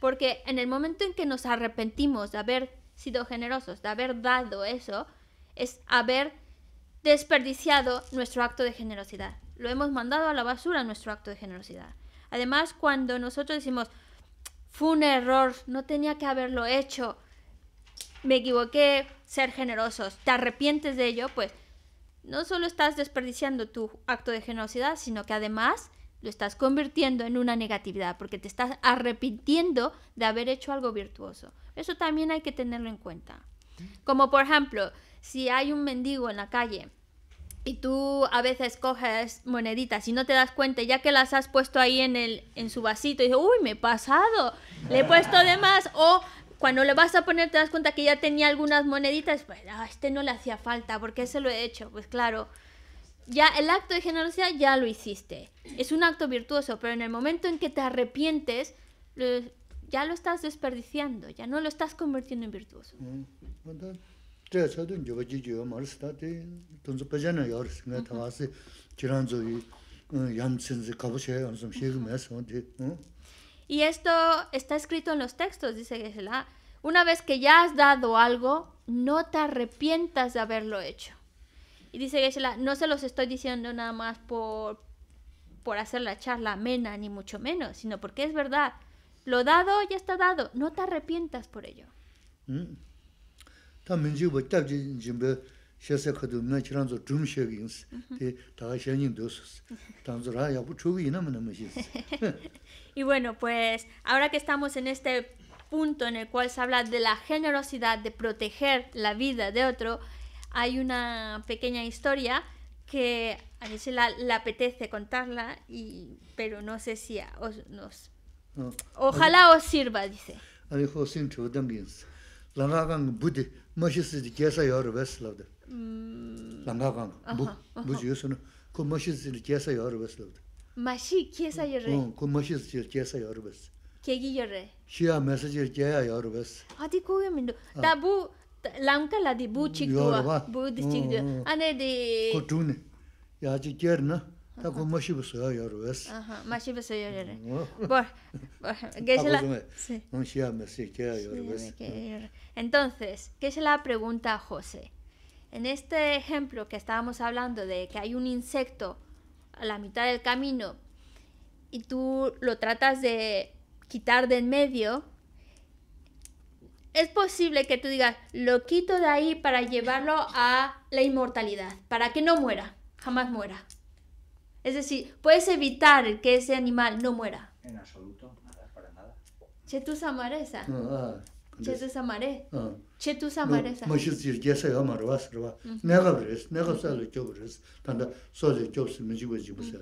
Porque en el momento en que nos arrepentimos de haber sido generosos, de haber dado eso, es haber desperdiciado nuestro acto de generosidad. Lo hemos mandado a la basura nuestro acto de generosidad. Además, cuando nosotros decimos, fue un error, no tenía que haberlo hecho, me equivoqué, ser generosos, te arrepientes de ello, pues no solo estás desperdiciando tu acto de generosidad, sino que además lo estás convirtiendo en una negatividad porque te estás arrepintiendo de haber hecho algo virtuoso. Eso también hay que tenerlo en cuenta. Como por ejemplo, si hay un mendigo en la calle y tú a veces coges moneditas y no te das cuenta, ya que las has puesto ahí en, el, en su vasito y dices, uy, me he pasado, le he puesto de más, o cuando le vas a poner te das cuenta que ya tenía algunas moneditas, pues a ah, este no le hacía falta, porque se lo he hecho? Pues claro, ya el acto de generosidad ya lo hiciste. Es un acto virtuoso, pero en el momento en que te arrepientes, ya lo estás desperdiciando, ya no lo estás convirtiendo en virtuoso. Eh, y esto está escrito en los textos, dice Gesela. Una vez que ya has dado algo, no te arrepientas de haberlo hecho. Y dice geshe no se los estoy diciendo nada más por, por hacer la charla amena, ni mucho menos, sino porque es verdad. Lo dado ya está dado, no te arrepientas por ello. y bueno, pues ahora que estamos en este punto en el cual se habla de la generosidad de proteger la vida de otro, hay una pequeña historia que a mí se la apetece contarla y pero no sé si os nos ojalá os sirva dice. Aniho sin chodang kins, langa budi buddhi, ma shis chia sa yarves la vda. Langa kong, budh budhi eso no, kun ma shis chia sa yarves yorbes. vda. Ma shi chia sa yarves kun ma shis mindo, tabu lamka la di la chik duwa, bu di chik duwa. Ane di... Ko ya yaa no? kyer na, ta mashi baso yaa yaro Mashi baso yaro. la... Entonces, ¿qué es la pregunta José? En este ejemplo que estábamos hablando de que hay un insecto a la mitad del camino y tú lo tratas de quitar de en medio, es posible que tú digas, lo quito de ahí para llevarlo a la inmortalidad, para que no muera, jamás muera. Es decir, puedes evitar que ese animal no muera. En absoluto, nada, para nada. che samaresa. Chetu samaresa. Muchos dicen, ya se llama robas, Nega bres, nega sale yo bres. Tanda, sale yo me llevo yo bres.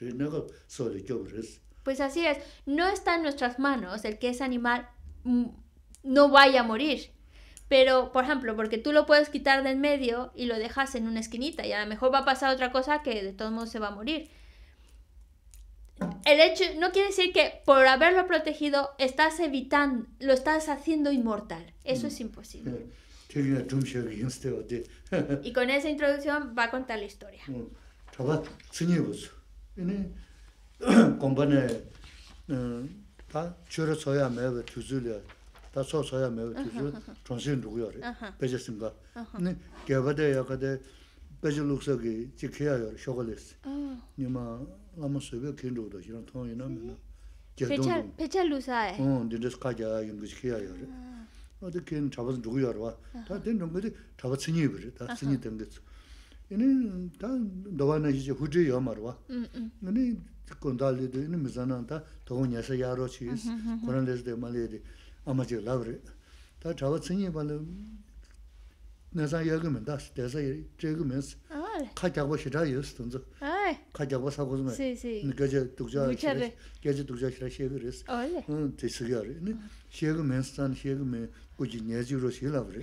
Nega sale yo bres. Pues así es, no está en nuestras manos el que ese animal no vaya a morir. Pero, por ejemplo, porque tú lo puedes quitar del medio y lo dejas en una esquinita y a lo mejor va a pasar otra cosa que de todos modos se va a morir. El hecho no quiere decir que por haberlo protegido estás evitando, lo estás haciendo inmortal. Eso es imposible. y con esa introducción va a contar la historia. Mm. 다 소소야 매우 뒤주 정신 누구여리 배졌습니다. 네 개바데 야가데 배지 녹색이 지켜야요. 쇼글레스. 니마 라마스베 켄로도 이런 통이 나면 배차 배차 루사에. 어, 니데스 가자 연구지 켜야요. 어디 켄 잡아서 누구여로 와. 다 되는 거지. 잡아 승이 버려. 다 승이 된 거지. 얘는 다 너와는 이제 후지 여마로 와. 응응. 얘는 건달리도 얘는 미잔한다. 돈 야서 야로치. 그런 데서 말이야. ama chik 다 잡아 chawa tsinyi pala nesan yagyo men dasi, desa yagyo men si. Ka kyaqba shira 독자 si tunzu. Ka kyaqba sakuzi men. Si, si. Gaja dukja shira shiga resi. Ole. Ti sikya re. Shiga men si tani, shiga men uji nyezi uro shiga labri.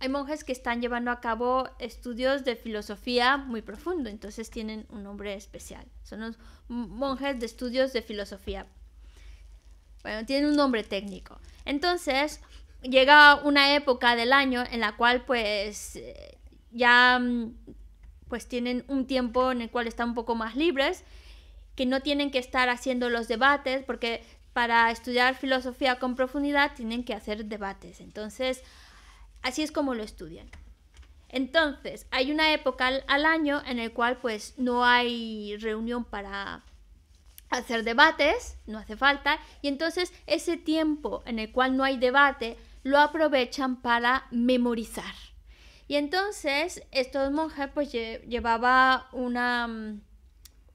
hay monjes que están llevando a cabo estudios de filosofía muy profundo, entonces tienen un nombre especial. Son los monjes de estudios de filosofía. Bueno, tienen un nombre técnico. Entonces, llega una época del año en la cual pues ya pues tienen un tiempo en el cual están un poco más libres, que no tienen que estar haciendo los debates, porque para estudiar filosofía con profundidad tienen que hacer debates. Entonces, Así es como lo estudian. Entonces, hay una época al, año en el cual pues no hay reunión para hacer debates, no hace falta, y entonces ese tiempo en el cual no hay debate lo aprovechan para memorizar. Y entonces estos monjes pues llevaba una... Mm,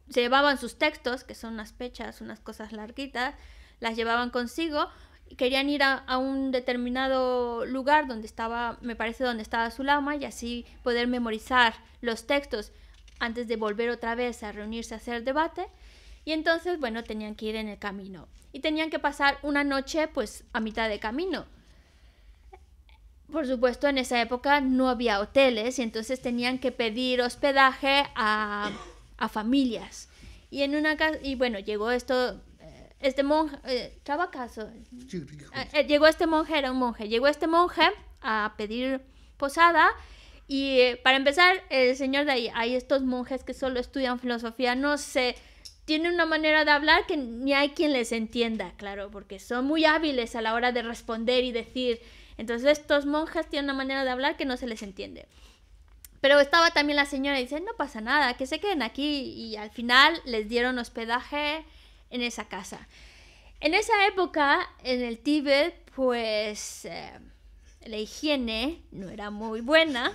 llevaban sus textos, que son unas fechas unas cosas larguitas, las llevaban consigo querían ir a, un determinado lugar donde estaba, me parece donde estaba su lama, y así poder memorizar los textos antes de volver otra vez a reunirse a hacer debate. Y entonces, bueno, tenían que ir en el camino. Y tenían que pasar una noche, pues, a mitad de camino. Por supuesto, en esa época no había hoteles y entonces tenían que pedir hospedaje a, familias. Y, en una y bueno, llegó esto este monje, eh, caso eh, eh, llegó este monje, era un monje, llegó este monje a pedir posada y eh, para empezar, el señor de ahí, hay estos monjes que solo estudian filosofía, no sé, tienen una manera de hablar que ni hay quien les entienda, claro, porque son muy hábiles a la hora de responder y decir, entonces estos monjes tienen una manera de hablar que no se les entiende. Pero estaba también la señora y dice, no pasa nada, que se queden aquí y al final les dieron hospedaje en esa casa. En esa época, en el Tíbet, pues eh, la higiene no era muy buena,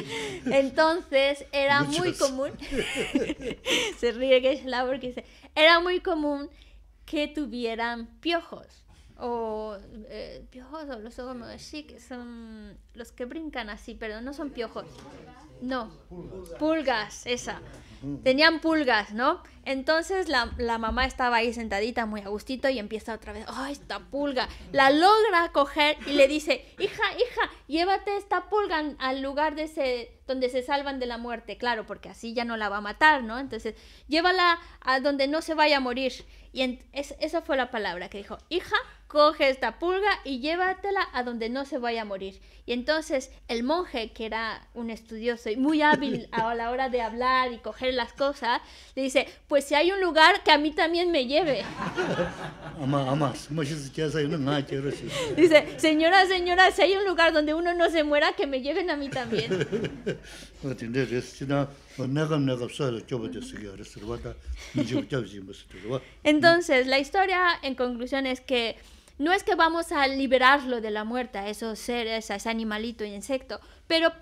entonces era muy común, se ríe que es la porque era muy común que tuvieran piojos o eh, piojos o los ojos que son los que brincan así, pero no son piojos. No, pulgas, esa. Tenían pulgas, ¿no? Entonces la, mamá estaba ahí sentadita muy a gustito y empieza otra vez, esta pulga! La logra coger y le dice, hija, hija, llévate esta pulga al lugar de ese, donde se salvan de la muerte, claro, porque así ya no la va a matar, ¿no? Entonces, llévala a donde no se vaya a morir. Y esa fue la palabra que dijo, hija, coge esta pulga y llévatela a donde no se vaya a morir. Y entonces el monje, que era un estudioso, soy muy hábil a la hora de hablar y coger las cosas, le dice, pues si hay un lugar que a mí también me lleve. dice, señora, señora, si hay un lugar donde uno no se muera, que me lleven a mí también. Entonces, la historia en conclusión es que no es que vamos a liberarlo de la muerte a esos seres, ese animalito y insecto, pero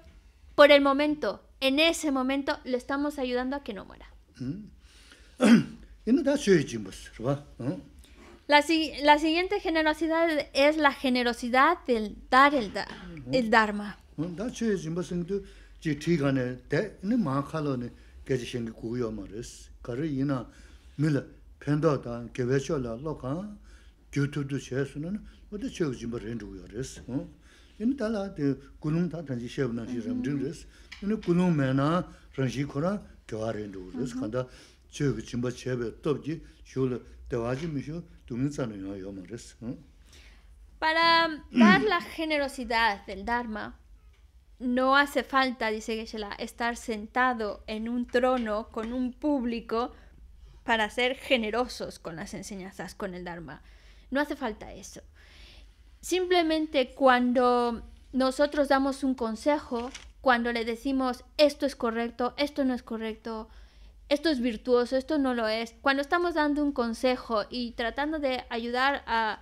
por el momento, en ese momento, le estamos ayudando a que no muera. Mm. Mm. La, siguiente generosidad es la generosidad del dar el, el Dharma. Mm, para dar la generosidad del Dharma, no hace falta, dice Geshe-la, estar sentado en un trono con un público para ser generosos con las enseñanzas, con el Dharma. No hace falta eso. Simplemente cuando nosotros damos un consejo, cuando le decimos esto es correcto, esto no es correcto, esto es virtuoso, esto no lo es, cuando estamos dando un consejo y tratando de ayudar a,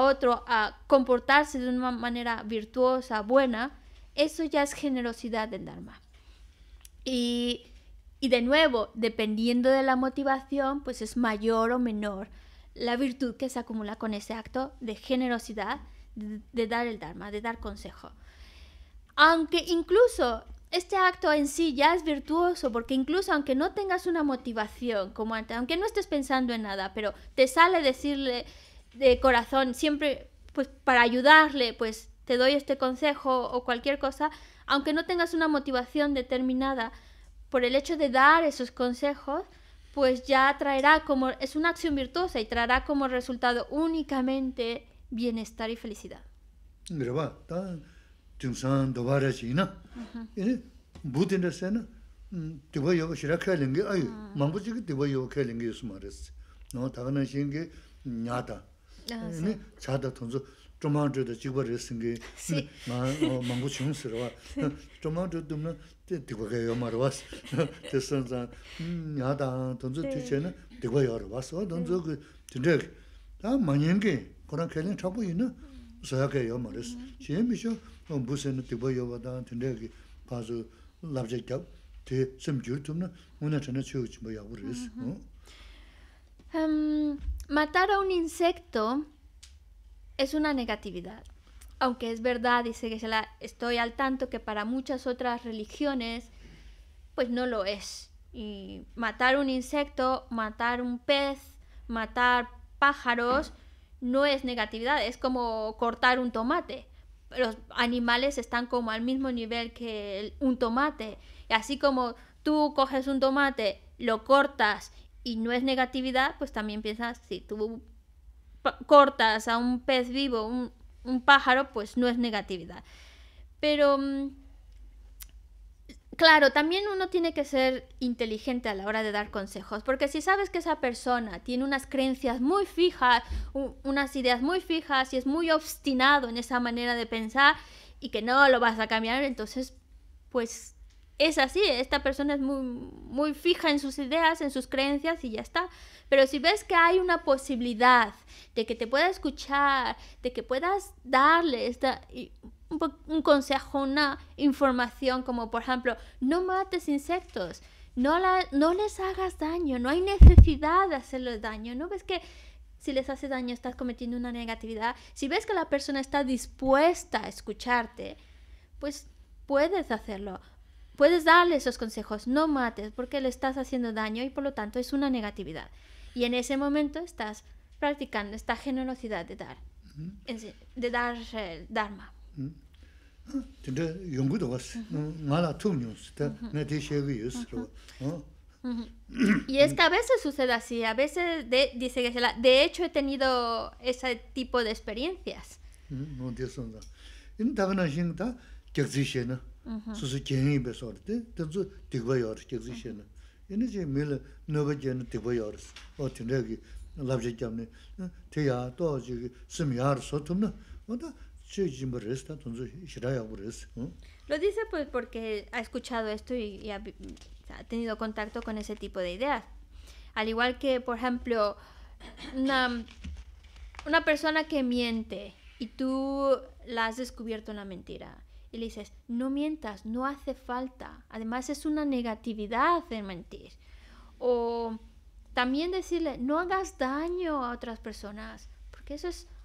otro a comportarse de una manera virtuosa, buena, eso ya es generosidad del Dharma. Y, y de nuevo, dependiendo de la motivación, pues es mayor o menor la virtud que se acumula con ese acto de generosidad de, dar el Dharma, de dar consejo. Aunque incluso este acto en sí ya es virtuoso, porque incluso aunque no tengas una motivación como antes, aunque no estés pensando en nada, pero te sale decirle de corazón, siempre pues para ayudarle, pues te doy este consejo o cualquier cosa, aunque no tengas una motivación determinada, por el hecho de dar esos consejos, pues ya traerá como, es una acción virtuosa y traerá como resultado únicamente bienestar y felicidad. Mira va, ta tsan do bare chi na. Eh, bu din se na. Te voy a ir a Kelling ay, mambo chi te voy a ir a No, tagana na chi ngi nya ta. Ne, cha da tonzo. tomato de chigwa resing ma mango chung se ro tomato dum na te de ge yo mar was te san ya da ton zo che na de ge yo ro was o don zo ge ta ge Kurāng kēlīng chāpū yī nā sāyā kē yō mā rēs. yo yē mī shō, nō mbū sē nā tīkbā yō bā dā, tīndē kī pā sū lāb chā kiab, tī sīm jū tūm nā, Matar a un insecto es una negatividad. Aunque es verdad, dice que estoy al tanto que para muchas otras religiones, pues no lo es. Y matar un insecto, matar un pez, matar pájaros, no es negatividad, es como cortar un tomate. Los animales están como al mismo nivel que un tomate. Y así como tú coges un tomate, lo cortas y no es negatividad, pues también piensas, si tú cortas a un pez vivo, un, un pájaro, pues no es negatividad. Pero mm, Claro, también uno tiene que ser inteligente a la hora de dar consejos, porque si sabes que esa persona tiene unas creencias muy fijas, unas ideas muy fijas y es muy obstinado en esa manera de pensar y que no lo vas a cambiar, entonces pues es así, esta persona es muy, muy fija en sus ideas, en sus creencias y ya está. Pero si ves que hay una posibilidad de que te pueda escuchar, de que puedas darle esta un, consejo, una información como por ejemplo, no mates insectos, no, no les hagas daño, no hay necesidad de hacerles daño, ¿no ves que si les hace daño estás cometiendo una negatividad? Si ves que la persona está dispuesta a escucharte, pues puedes hacerlo. Puedes darle esos consejos, no mates porque le estás haciendo daño y por lo tanto es una negatividad. Y en ese momento estás practicando esta generosidad de dar, de dar el eh, Dharma. 진짜 연구도 왔어. 나라 투뉴스. 내 대시에 있어. 어? Y es que a veces sucede así, a veces de, dice que se la, de hecho he tenido ese tipo de experiencias. Mm, no entiendo. In tagna shin ta kyakzi shena. Su su kyeni be sorte, tenzu tigba yor kyakzi shena. Ini je mil noba jen tigba yor. O oh, tinegi labje jamne. Eh, Te ya to ji sim yar sotumna. O oh, da lo dice pues porque ha escuchado esto y, ha, tenido contacto con ese tipo de ideas. Al igual que, por ejemplo, una, una persona que miente y tú la has descubierto una mentira y le dices, no mientas, no hace falta. Además es una negatividad el mentir. O también decirle, no hagas daño a otras personas, porque eso es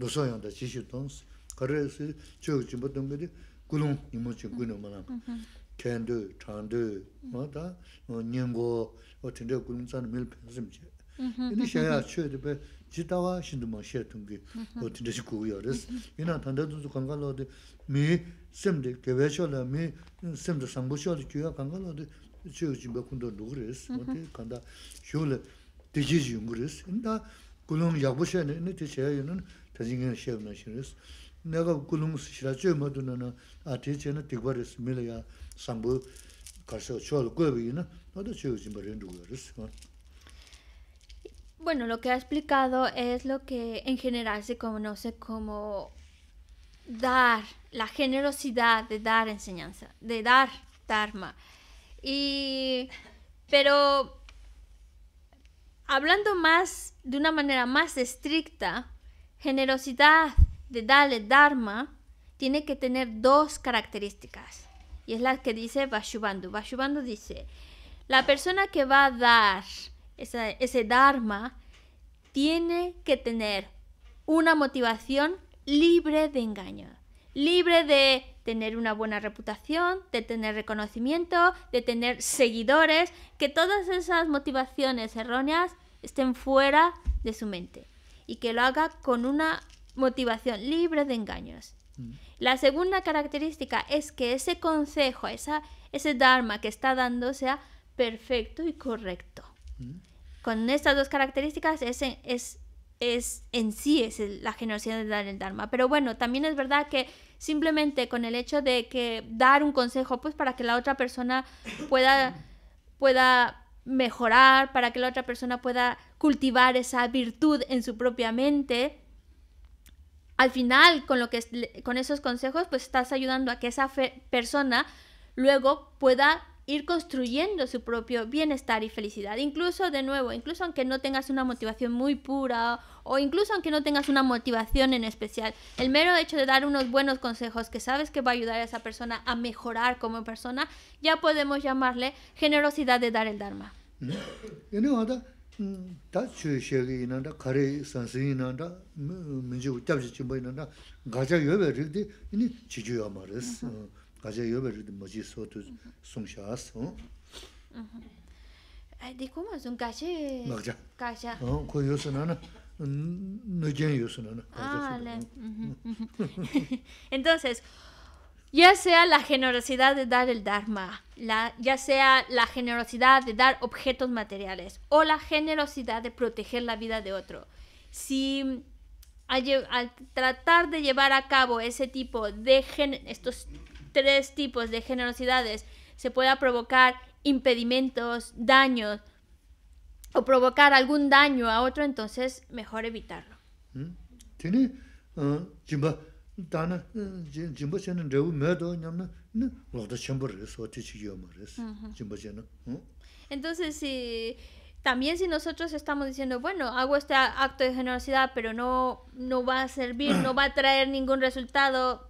dōsā yāng dā jīshī tōngs, kārē sī chō yō jīmbā tōng bēdī gulōng yīmō chī gui nō mā nā, kēn dō, chān dō, mā dā, nian gō, wā tēn dē gulōng tsā nō mēl pēn sīm chē. Yīnī xiā yā chō yō dē bē jī tā wā shīndō mā wā kāng mī sīm mī sīm sāng bō kāng Bueno, lo que ha explicado es lo que en general se conoce como dar, la generosidad de dar enseñanza, de dar dharma. Y pero hablando más de una manera más estricta, generosidad de darle Dharma tiene que tener dos características. Y es la que dice Vashubandhu. Vashubandhu dice, la persona que va a dar ese Dharma tiene que tener una motivación libre de engaño, libre de tener una buena reputación, de tener reconocimiento, de tener seguidores, que todas esas motivaciones erróneas estén fuera de su mente y que lo haga con una motivación libre de engaños. Mm. La segunda característica es que ese consejo, esa, ese dharma que está dando sea perfecto y correcto. Mm. Con estas dos características es, es, es en sí es la generosidad de dar el dharma. Pero bueno, también es verdad que simplemente con el hecho de que dar un consejo, pues para que la otra persona pueda, pueda mejorar, para que la otra persona pueda cultivar esa virtud en su propia mente. Al final, con, lo que, con esos consejos, pues estás ayudando a que esa persona luego pueda ir construyendo su propio bienestar y felicidad. Incluso, de nuevo, incluso aunque no tengas una motivación muy pura o incluso aunque no tengas una motivación en especial, el mero hecho de dar unos buenos consejos que sabes que va a ayudar a esa persona a mejorar como persona, ya podemos llamarle generosidad de dar el Dharma entonces ya sea la generosidad de dar el Dharma, la, ya sea la generosidad de dar objetos materiales o la generosidad de proteger la vida de otro. Si al, al tratar de llevar a cabo ese tipo de gen, estos tres tipos de generosidades se pueda provocar impedimentos, daños o provocar algún daño a otro, entonces mejor evitarlo. ¿Mm? Entonces, si también si nosotros estamos diciendo, bueno, hago este acto de generosidad, pero no, no va a servir, no va a traer ningún resultado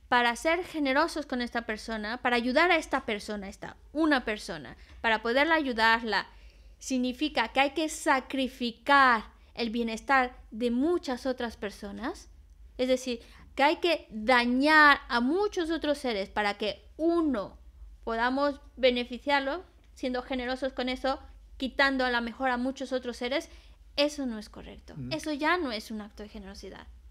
para ser generosos con esta persona, para ayudar a esta persona, esta una persona, para poderla ayudarla, significa que hay que sacrificar el bienestar de muchas otras personas. Es decir, que hay que dañar a muchos otros seres para que uno podamos beneficiarlo, siendo generosos con eso, quitando a la mejor a muchos otros seres, eso no es correcto. Mm. Eso ya no es un acto de generosidad.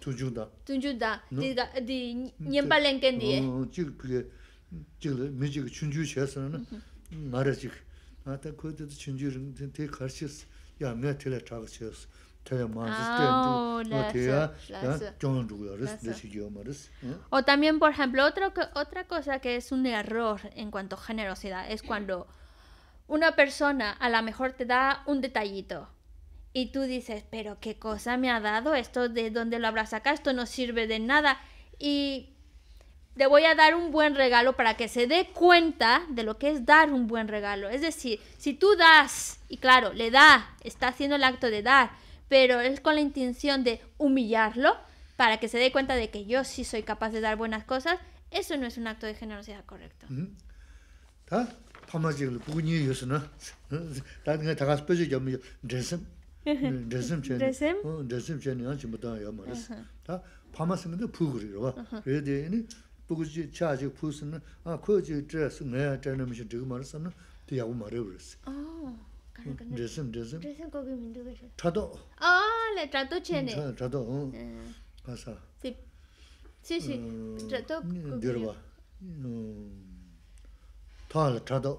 tujuda. Tujuda. Diga di nyemba lenken di. Chig pige chig le mi chig chunju chesana na ngare chig. Ata ko de chunju ring te karshis ya me tele chag ches. Tele manzis te. O oh, te ya res de si yo O también, por ejemplo, otro otra cosa que es un error en cuanto a generosidad es cuando una persona a lo mejor te da un detallito y tú dices, pero qué cosa me ha dado esto, de dónde lo habrás sacado, esto no sirve de nada y le voy a dar un buen regalo para que se dé cuenta de lo que es dar un buen regalo. Es decir, si tú das, y claro, le da, está haciendo el acto de dar, pero es con la intención de humillarlo para que se dé cuenta de que yo sí soy capaz de dar buenas cosas, eso no es un acto de generosidad correcto. dresim chen dresim hm, dresim chen yang chim da ya ma res ta pa ma sim de pu gri ro ba de ni pu gi cha ji pu sim na a ko ji dres ne ya chen ne mi de ma res na ti ya u ma re res oh hm, dresim dresim dresim ko oh, le hm, eh. si si no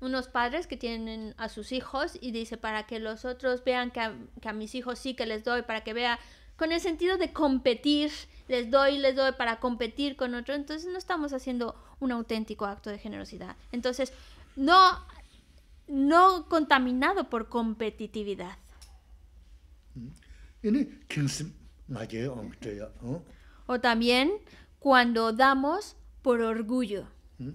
unos padres que tienen a sus hijos y dice, para que los otros vean que a, que a mis hijos sí que les doy, para que vea, con el sentido de competir, les doy, les doy para competir con otros, entonces no estamos haciendo un auténtico acto de generosidad. Entonces, no, no contaminado por competitividad. Mm. O también cuando damos por orgullo. Mm.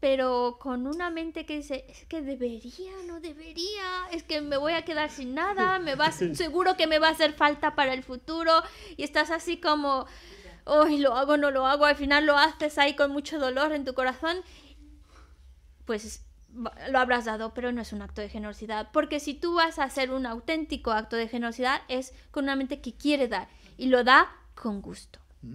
pero con una mente que dice, es que debería, no debería, es que me voy a quedar sin nada, me va seguro que me va a hacer falta para el futuro, y estás así como, hoy lo hago, no lo hago, al final lo haces ahí con mucho dolor en tu corazón, pues lo habrás dado, pero no es un acto de generosidad, porque si tú vas a hacer un auténtico acto de generosidad es con una mente que quiere dar, y lo da con gusto. ¿Mm?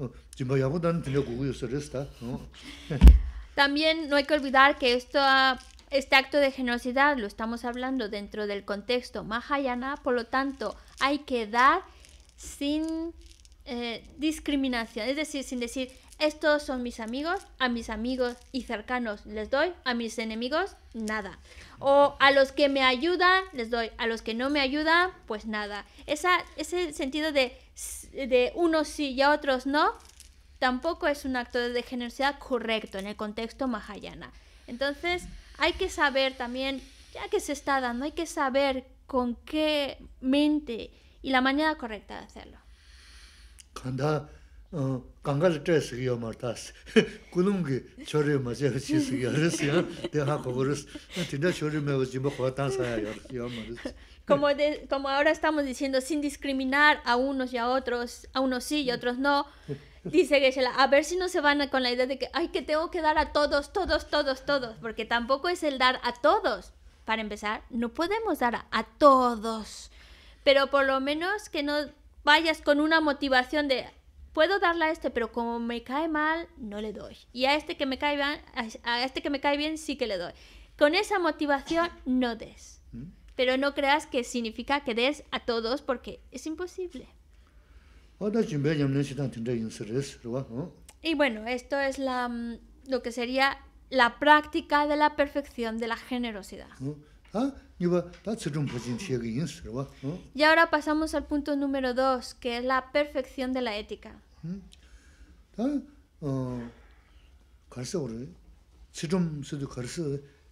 También no hay que olvidar que esto, este acto de generosidad lo estamos hablando dentro del contexto Mahayana, por lo tanto hay que dar sin eh, discriminación, es decir, sin decir estos son mis amigos, a mis amigos y cercanos les doy, a mis enemigos nada. O a los que me ayudan les doy, a los que no me ayudan pues nada. Esa, ese sentido de de unos sí y a otros no, tampoco es un acto de generosidad correcto en el contexto mahayana. Entonces, hay que saber también, ya que se está dando, hay que saber con qué mente y la manera correcta de hacerlo. Uh, como, ahora estamos diciendo, sin discriminar a unos y a otros, a unos sí y a mm. otros no. Dice geshe a ver si no se van con la idea de que, ay, que tengo que dar a todos, todos, todos, todos, porque tampoco es el dar a todos. Para empezar, no podemos dar a, todos, pero por lo menos que no vayas con una motivación de, puedo darle a este, pero como me cae mal, no le doy. Y a este que me cae bien, a este que me cae bien sí que le doy. Con esa motivación no des. Mm. Pero no creas que significa que des a todos porque es imposible. Y bueno, esto es la, mm, lo que sería la práctica de la perfección de la generosidad. Ah, y ahora pasamos al punto número dos, que es la perfección de la ética. ¿Mm? Ah, ah,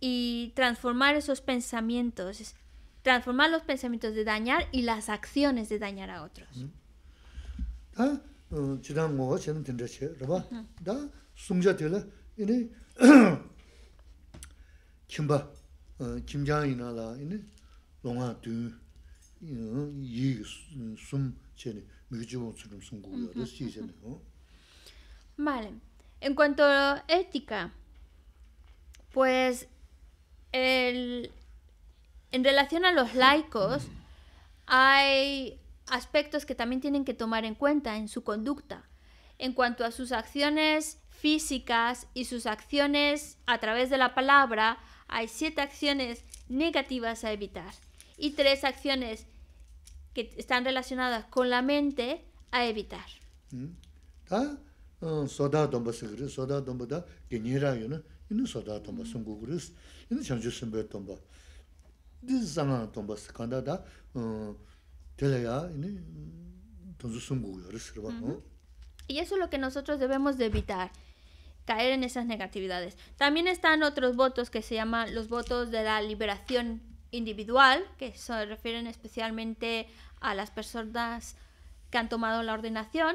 y transformar esos pensamientos, transformar los pensamientos de dañar y las acciones de dañar a otros. Vale. En cuanto a ética, pues el, en relación a los laicos, hay aspectos que también tienen que tomar en cuenta en su conducta, en cuanto a sus acciones físicas y sus acciones a través de la palabra, hay siete acciones negativas a evitar y tres acciones que están relacionadas con la mente a evitar. ¿Ah? Y eso es lo que nosotros debemos de evitar, caer en esas negatividades. También están otros votos que se llaman los votos de la liberación individual, que se refieren especialmente a las personas que han tomado la ordenación,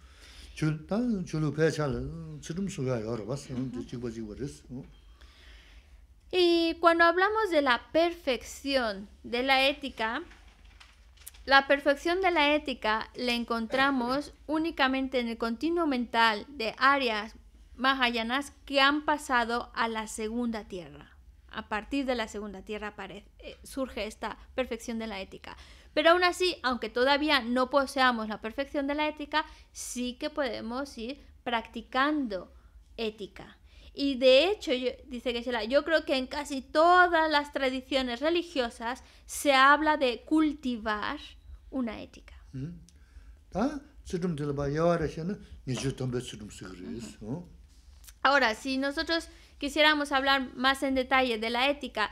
Y cuando hablamos de la perfección de la ética, la perfección de la ética la encontramos únicamente en el continuo mental de áreas mahayanas que han pasado a la segunda tierra. A partir de la segunda tierra eh, surge esta perfección de la ética. Pero aún así, aunque todavía no poseamos la perfección de la ética, sí que podemos ir practicando ética. Y de hecho, dice geshe yo creo que en casi todas las tradiciones religiosas se habla de cultivar una ética. ¿Mm? ¿Ah? Ahora, si nosotros quisiéramos hablar más en detalle de la ética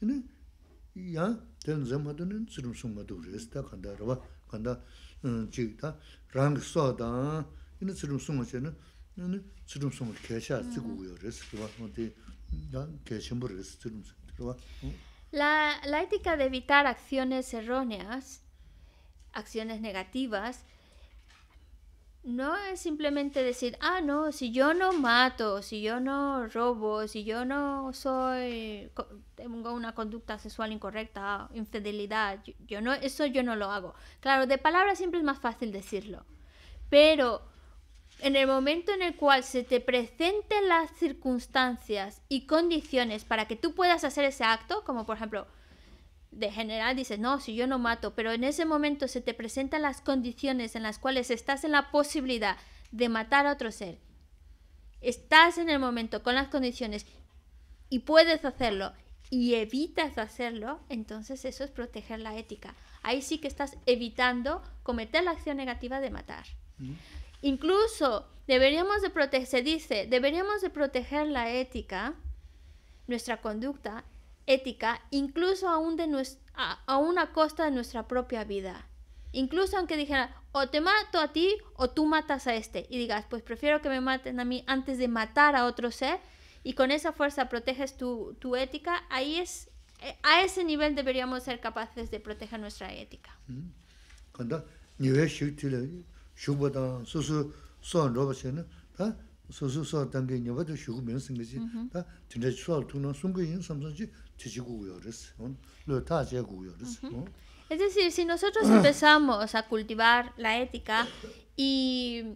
이네 야 된점하든 쓰름숨마도 그랬다 간다 간다 지다 랑 쏘다 이네 쓰름숨마체는 이네 쓰름숨을 개샤 쓰고요 그래서 그거 어디 난 개심을 했어 쓰름숨 들어와 La, la ética de evitar acciones erróneas, acciones negativas, no es simplemente decir, ah, no, si yo no mato, si yo no robo, si yo no soy, tengo una conducta sexual incorrecta, infidelidad, yo, no, eso yo no lo hago. Claro, de palabra siempre es más fácil decirlo, pero en el momento en el cual se te presenten las circunstancias y condiciones para que tú puedas hacer ese acto, como por ejemplo, de general dices, no, si yo no mato, pero en ese momento se te presentan las condiciones en las cuales estás en la posibilidad de matar a otro ser. Estás en el momento con las condiciones y puedes hacerlo y evitas hacerlo, entonces eso es proteger la ética. Ahí sí que estás evitando cometer la acción negativa de matar. Incluso deberíamos de proteger, se dice, deberíamos de proteger la ética, nuestra conducta, ética, incluso aún, de a, una costa de nuestra propia vida. Incluso aunque dijera, o te mato a ti o tú matas a este. Y digas, pues prefiero que me maten a mí antes de matar a otro ser. Y con esa fuerza proteges tu, tu ética. Ahí es, eh, a ese nivel deberíamos ser capaces de proteger nuestra ética. Mm. Es decir, si nosotros empezamos a cultivar la ética y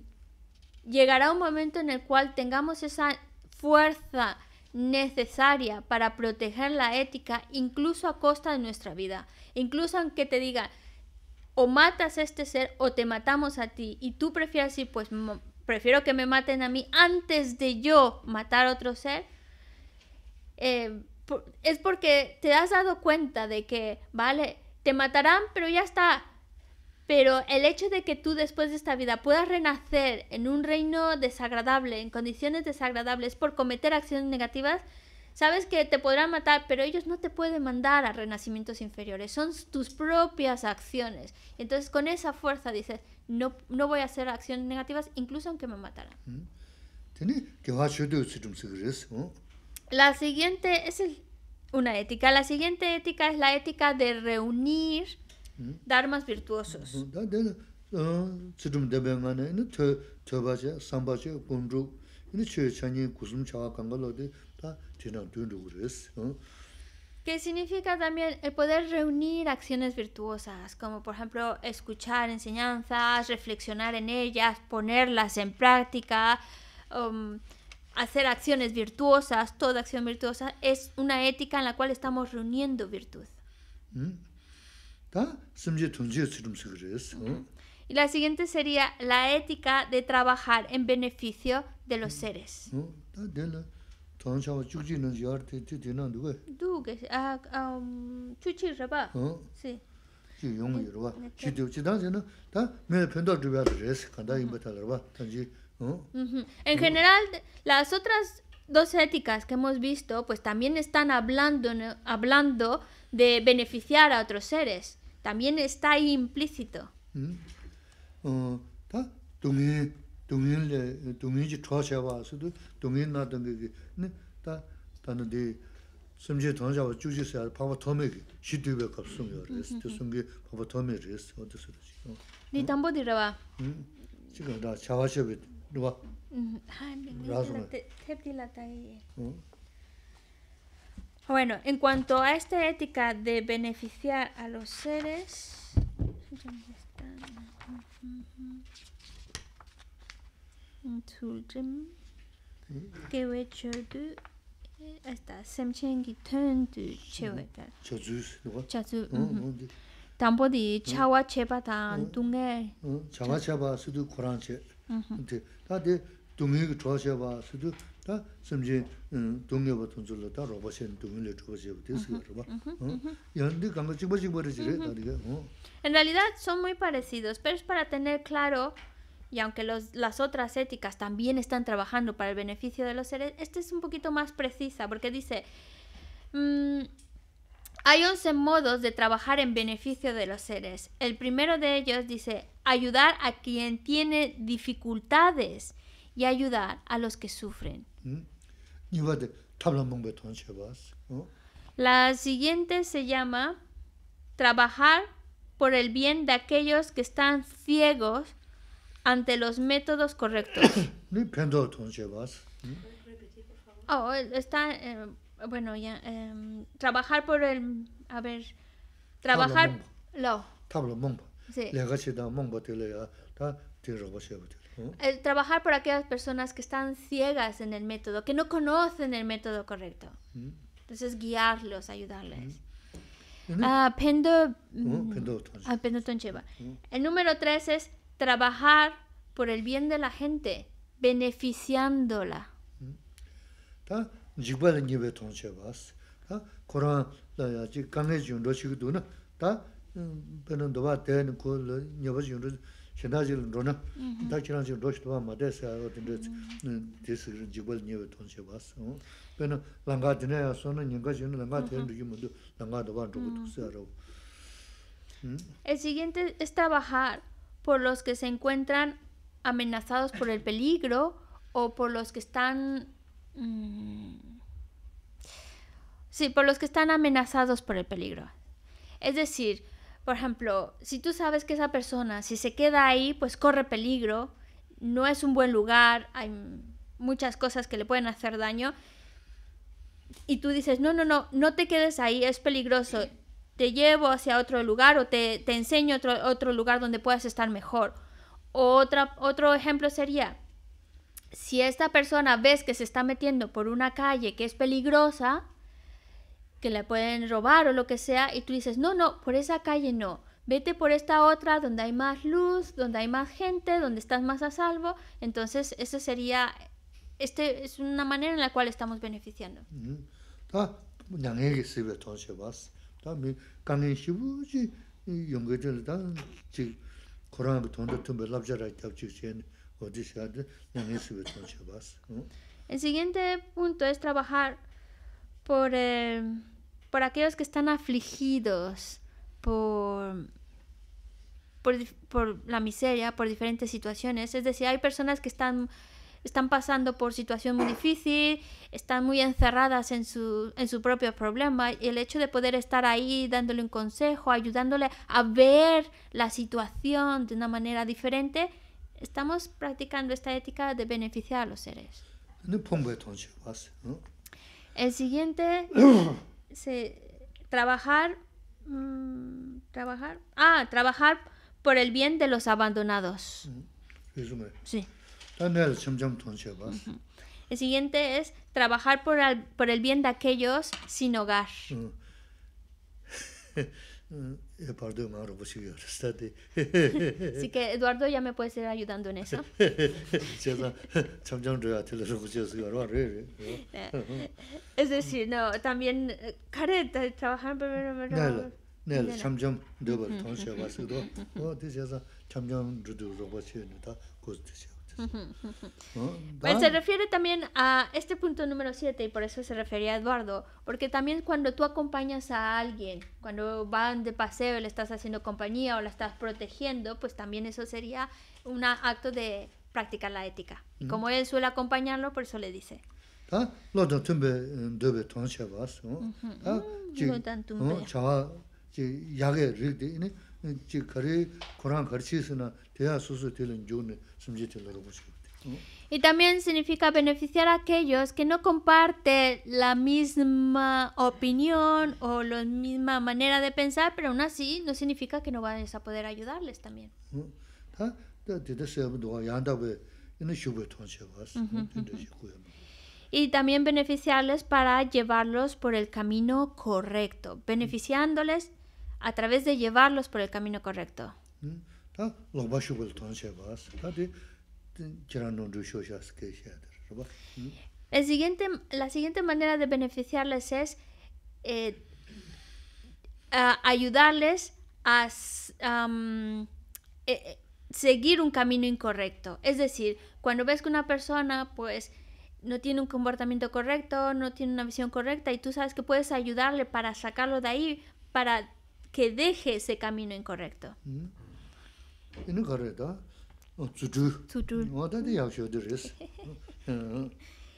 llegará un momento en el cual tengamos esa fuerza necesaria para proteger la ética incluso a costa de nuestra vida, incluso aunque te diga o matas a este ser o te matamos a ti y tú prefieres decir pues prefiero que me maten a mí antes de yo matar a otro ser, eh, es porque te has dado cuenta de que, vale, te matarán, pero ya está. Pero el hecho de que tú después de esta vida puedas renacer en un reino desagradable, en condiciones desagradables por cometer acciones negativas, sabes que te podrán matar, pero ellos no te pueden mandar a renacimientos inferiores, son tus propias acciones. Entonces con esa fuerza dices, no, no voy a hacer acciones negativas incluso aunque me mataran. ¿Mm? La siguiente es una ética. La siguiente ética es la ética de reunir mm-hmm. dharmas virtuosos. Mm-hmm. Que significa también el poder reunir acciones virtuosas, como por ejemplo escuchar enseñanzas, reflexionar en ellas, ponerlas en práctica. Um, hacer acciones virtuosas, toda acción virtuosa, es una ética en la cual estamos reuniendo virtud. ¿Mm? Y la siguiente sería la ética de trabajar en beneficio de los seres. ¿Mm? En general, las otras dos éticas que hemos visto, pues también están hablando, hablando de beneficiar a otros seres. También está ahí implícito. Ni mm. tampoco đúng mm-hmm. ¿Mm? Bueno, en cuanto a esta ética de beneficiar a los seres, ¿dónde están? Children, que we chodu, está semchen gi turn to chewe Chazu, mm-hmm. chazu. ¿Mm? Mm-hmm. ¿Mm? chawa cheba tan tunge. Chawa cheba sudu coranche en realidad son muy parecidos, pero es para tener claro y aunque las otras éticas también están trabajando para el beneficio de los seres, esta es un poquito más precisa porque dice mm, hay 11 modos de trabajar en beneficio de los seres. El primero de ellos dice ayudar a quien tiene dificultades y ayudar a los que sufren. La siguiente se llama trabajar por el bien de aquellos que están ciegos ante los métodos correctos. Oh, está... Eh, bueno, ya, em, trabajar por el, a ver, trabajar, lo. Sí. El trabajar por aquellas personas que están ciegas en el método, que no conocen el método correcto. Mm. Entonces, guiarlos, ayudarles. Uh, pendo, mm, pendo ah, El número tres es trabajar por el bien de la gente, beneficiándola jikpa la nyewe tongche baas. Koran la ya ji kange jiyon ro na, ta penan doba ten ko la nyeba jiyon ro shena jiyon ro na, ta kiran jiyon ro shidoba ma desa ya otin ro desi kiran jikpa la nyewe tongche baas. Penan langa dine ya so na nyinga jiyon langa ten ro langa ro kutukse El siguiente es trabajar por los que se encuentran amenazados por el peligro o por los que están Mm. Sí, por los que están amenazados por el peligro. Es decir, por ejemplo, si tú sabes que esa persona, si se queda ahí, pues corre peligro, no es un buen lugar, hay muchas cosas que le pueden hacer daño, y tú dices, no, no, no, no te quedes ahí, es peligroso, te llevo hacia otro lugar o te, enseño otro, otro lugar donde puedas estar mejor. otro ejemplo sería, si esta persona ves que se está metiendo por una calle que es peligrosa, que le pueden robar o lo que sea, y tú dices, no, no, por esa calle no, vete por esta otra donde hay más luz, donde hay más gente, donde estás más a salvo, entonces esa sería, este es una manera en la cual estamos beneficiando. Mm-hmm. El siguiente punto es trabajar por, eh, por aquellos que están afligidos por, por, por, la miseria, por diferentes situaciones. Es decir, hay personas que están, están pasando por situación muy difícil, están muy encerradas en su, en su propio problema y el hecho de poder estar ahí dándole un consejo, ayudándole a ver la situación de una manera diferente, estamos practicando esta ética de beneficiar a los seres. El siguiente es trabajar mm, trabajar ah, trabajar por el bien de los abandonados. Mm-hmm. Sí. Mm-hmm. El siguiente es trabajar por el, por el bien de aquellos sin hogar. Mm. Mm. Eh, pues Así que Eduardo ya me puede ir ayudando en eso. ¿eh? Eh, es decir, no, también de trabajar pero no, no, pues, pues se refiere también a este punto número 7 y por eso se refería a Eduardo, porque también cuando tú acompañas a alguien, cuando van de paseo, le estás haciendo compañía o la estás protegiendo, pues también eso sería un acto de practicar la ética. como él suele acompañarlo, por eso le dice. Ah, y también significa beneficiar a aquellos que no comparten la misma opinión o la misma manera de pensar, pero aún así no significa que no vayas a poder ayudarles también. Y también beneficiarles para llevarlos por el camino correcto, beneficiándoles a través de llevarlos por el camino correcto. El siguiente, la siguiente manera de beneficiarles es eh, ayudarles a eh, eh, seguir un camino incorrecto. Es decir, cuando ves que una persona pues no tiene un comportamiento correcto, no tiene una visión correcta y tú sabes que puedes ayudarle para sacarlo de ahí, para que deje ese camino incorrecto.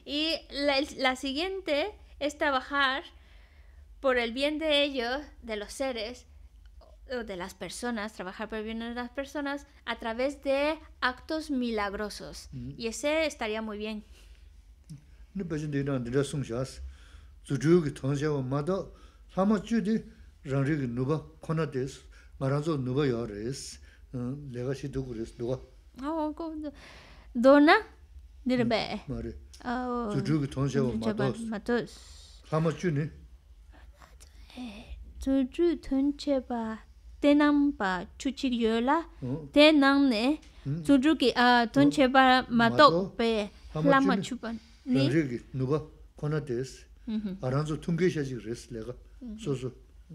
y la, siguiente es trabajar por el bien de ellos, de los seres, de las personas, trabajar por el bien de las personas a través de actos milagrosos. Mm. Y ese estaría muy bien. Rāng 누바 코나데스 kona 누바 요레스 rāng sō nūba yō rēs, 도나 니르베 마레 nūba. Āwā kōndō, dōna, nirabē. Mā rī, tsū rūki tōng chēba mā 아 hāma chū nē. Tsū rūki tōng 코나데스 tēnāṁ pa chūchik yō la, tēnāṁ kona y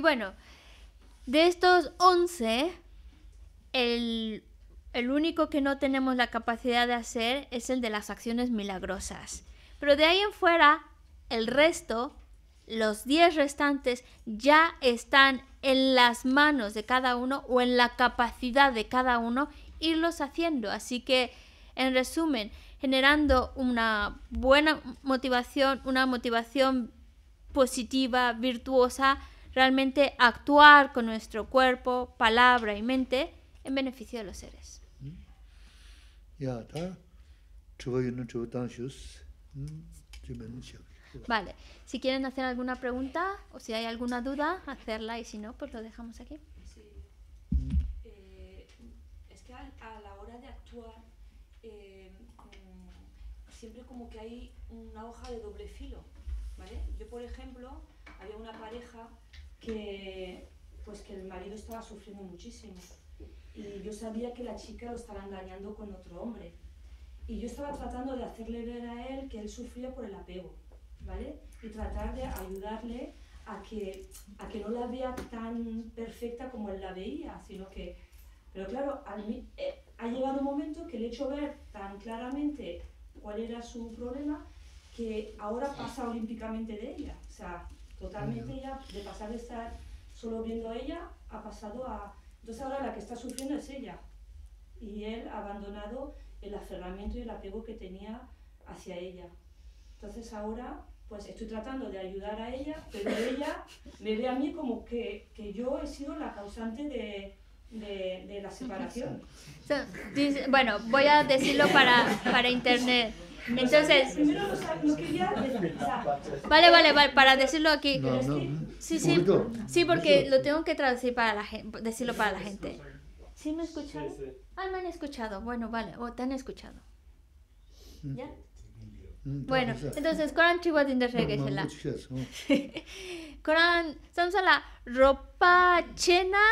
bueno de estos 11 el el único que no tenemos la capacidad de hacer es el de las acciones milagrosas pero de ahí en fuera el resto los 10 restantes ya están en las manos de cada uno o en la capacidad de cada uno irlos haciendo. Así que, en resumen, generando una buena motivación, una motivación positiva, virtuosa, realmente actuar con nuestro cuerpo, palabra y mente en beneficio de los seres. Vale, si quieren hacer alguna pregunta o si hay alguna duda, hacerla y si no, pues lo dejamos aquí. Eh, es que a, la hora de actuar, eh, mm, siempre como que hay una hoja de doble filo, ¿vale? Yo, por ejemplo, había una pareja que, pues que el marido estaba sufriendo muchísimo y yo sabía que la chica lo estaba engañando con otro hombre. Y yo estaba tratando de hacerle ver a él que él sufría por el apego y tratar de ayudarle a que, a que no la vea tan perfecta como él la veía, sino que... Pero claro, eh, ha llegado un momento que le he hecho ver tan claramente cuál era su problema que ahora pasa olímpicamente de ella. O sea, totalmente ella, de pasar de estar solo viendo a ella, ha pasado a... Entonces ahora la que está sufriendo es ella. Y él ha abandonado el aferramiento y el apego que tenía hacia ella. Entonces ahora pues estoy tratando de ayudar a ella, pero ella me ve a mí como que, yo he sido la causante de, la separación. bueno, voy a decirlo para, para internet. Entonces, primero lo no quería vale, vale, vale, para decirlo aquí. sí, sí, sí, porque lo tengo que traducir para la gente, decirlo para la gente. ¿Sí me escuchan? Ah, me han escuchado. Bueno, vale, o te han escuchado. Mm. ¿Ya? Mm, bueno, entonces Kur'an chihuatinda reguesela. Kur'an, samsala ropa chena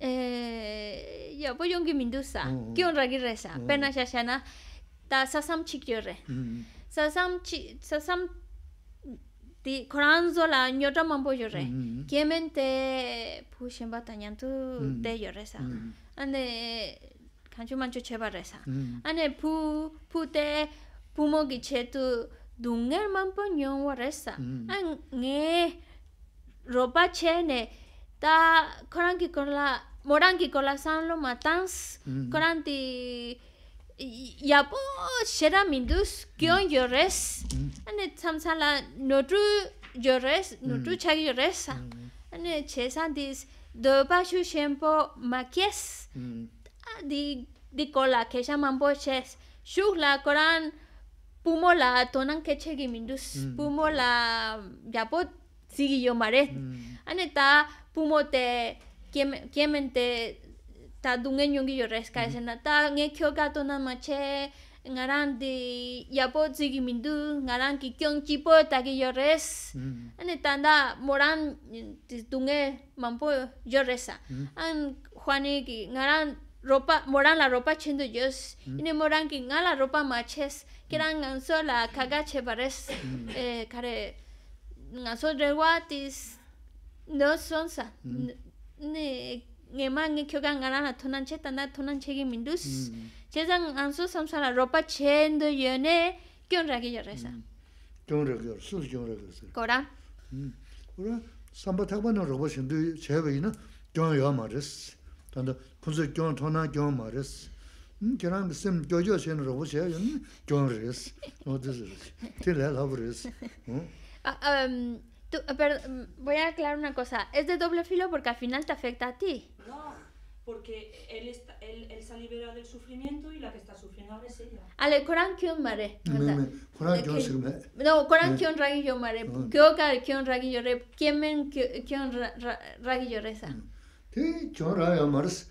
eh, ya boyongi mindusa, mm, mm. kion ragi resa, pena shashana ta sasam chikyore. Sasam chi sasam di Kur'an zola nyota mambo yore. Kiemen te pushen batanyan tu de yoresa. Ande kanchu mancho cheba resa. Ande pu pu te pumo gi dunger man po nyong wa nge ropa che ne ta korang ki korla morang san lo matans korang ti shera mindus kyon yo res ane tsam sa la che san dis do di kola ches pumola tonan ke chegi mindus pumola yapo sigi yo mare aneta pumote ke ke mente ta dungeño ngi yo resca esa nata kyo ka mache ngaran di yapo sigi mindu ngaran ki kyon chipo ta yores yo res aneta nda moran dunge mampo yo resa an juani ki ngaran ropa morang la ropa chendo yos mm. ine morang ki nga la ropa maches ches kirang mm. ngan la kaga che bares mm. eh kare nga so de watis no son sa ne nge man nge kyoga na thonan che ta na thonan che gi mindus che jang ang so la ropa chendo yone kyon ra gi yore sa kyon ra gi su kyon ra gi yore kora kora samba thakba na ropa chendo che ba ina kyon yo ma kunzi gyōng tōnā gyōng mā rēs. Kērāng sīm gyō gyō shēn rōgu shē yōn gyōng rēs, nō tēs rēs, tē Voy a aclarar una cosa, es de doble filo porque al final te afecta a ti. No, porque él, está, él, él se ha liberado del sufrimiento y la que está sufriendo ahora es ella. Ale, ah, Corán kyun mare. Corán No, Corán kyun ragi mare. Ah. Kyoka kyun ragi yo re. Kiemen kyun ragi reza. Mm. Te kyun ragi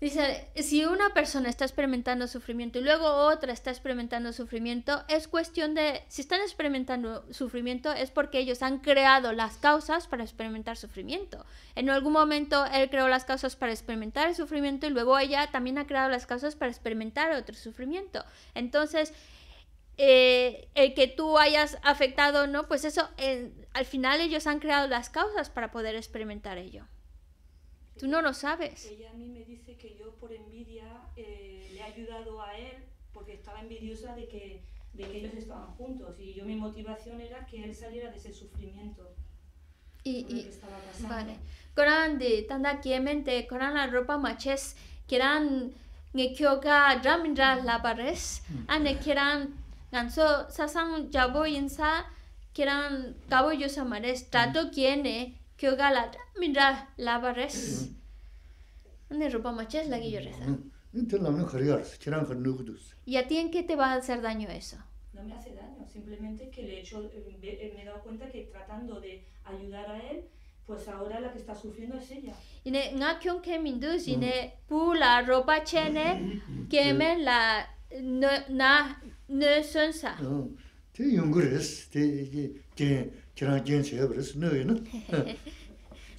Dice, si una persona está experimentando sufrimiento y luego otra está experimentando sufrimiento, es cuestión de, si están experimentando sufrimiento es porque ellos han creado las causas para experimentar sufrimiento. En algún momento él creó las causas para experimentar el sufrimiento y luego ella también ha creado las causas para experimentar otro sufrimiento. Entonces, eh, el que tú hayas afectado no, pues eso, eh, al final ellos han creado las causas para poder experimentar ello. Tú no lo sabes. Ella a mí me dice que yo por envidia eh, le he ayudado a él porque estaba envidiosa de que, de que ellos estaban juntos y yo mi motivación era que él saliera de ese sufrimiento. Y, y vale. Grande, tanda quiemente, con la ropa maches, eran nekioka ramindra mm. la pares, mm. ane quieran ganso sasang jabo insa, quieran cabo yo samares, trato mm. quiene que gala, mira, laba no ne ropa machés la yo reza te la me cargas chiran con nudos y a ti en qué te va a hacer daño eso no me hace daño simplemente que le he hecho eh, eh, me he dado cuenta que tratando de ayudar a él pues ahora la que está sufriendo es ella. Y no nga kyong ke min du si ne pu la ropa chene que me la no na no sonsa. Te yungures te te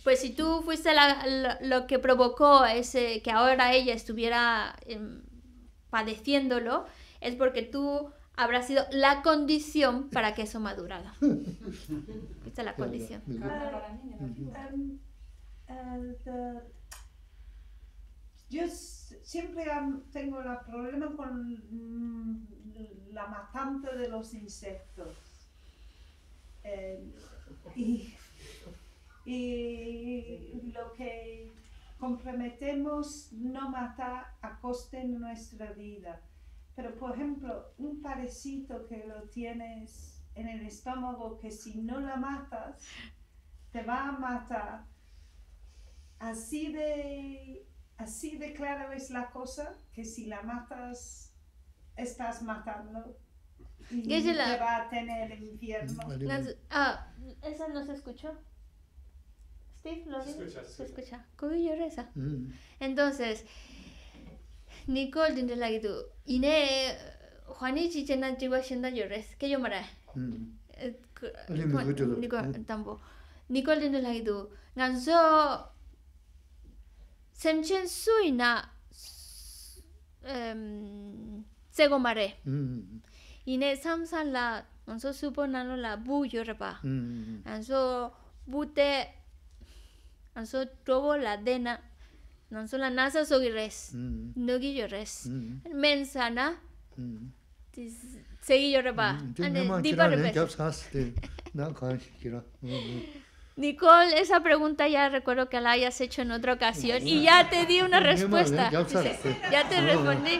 Pues si tú fuiste la, lo que provocó ese, que ahora ella estuviera em, padeciéndolo, es porque tú habrás sido la condición para que eso madurara. Esta la condición. Um, uh, yo siempre tengo el problema con mm, la matanza de los insectos. Eh, y, lo que comprometemos no matar a coste de nuestra vida. Pero, por ejemplo, un parecito que lo tienes en el estómago, que si no la matas, te va a matar. Así de, así de claro es la cosa, que si la matas, estás matando qué Que va a tener el infierno. Ah, esa no se escuchó. Steve, ¿lo se escucha, se escucha. Mm. Entonces, Nicole tiene la que tú. Y ne, Juanichi tiene la antigua senda yo ¿Qué yo mara? Mm. Eh, Nicole, eh. tampoco. Nicole tiene la que tú. Semchen suina. Em, Segomare. Mm. Y en el no nosotros suponemos que la mujer es la mujer. Entonces, nosotros, nosotros la dena somos no somos La mujer, ¿no? Esa No, no, no, no, no, no, no, no, no, Nicole, esa pregunta ya recuerdo que la hayas hecho en otra ocasión, y ya te di una respuesta, ya te respondí.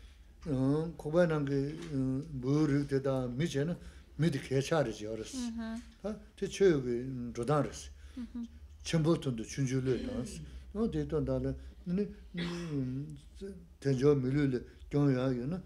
kubay nangi buu rik deda mi che na mi di kecha rizhi yorisi. Te che yu gi rudan rizhi. Chimbo tundu chunju lu yorisi. Nga di to dala tenjo mi lu li gyong yu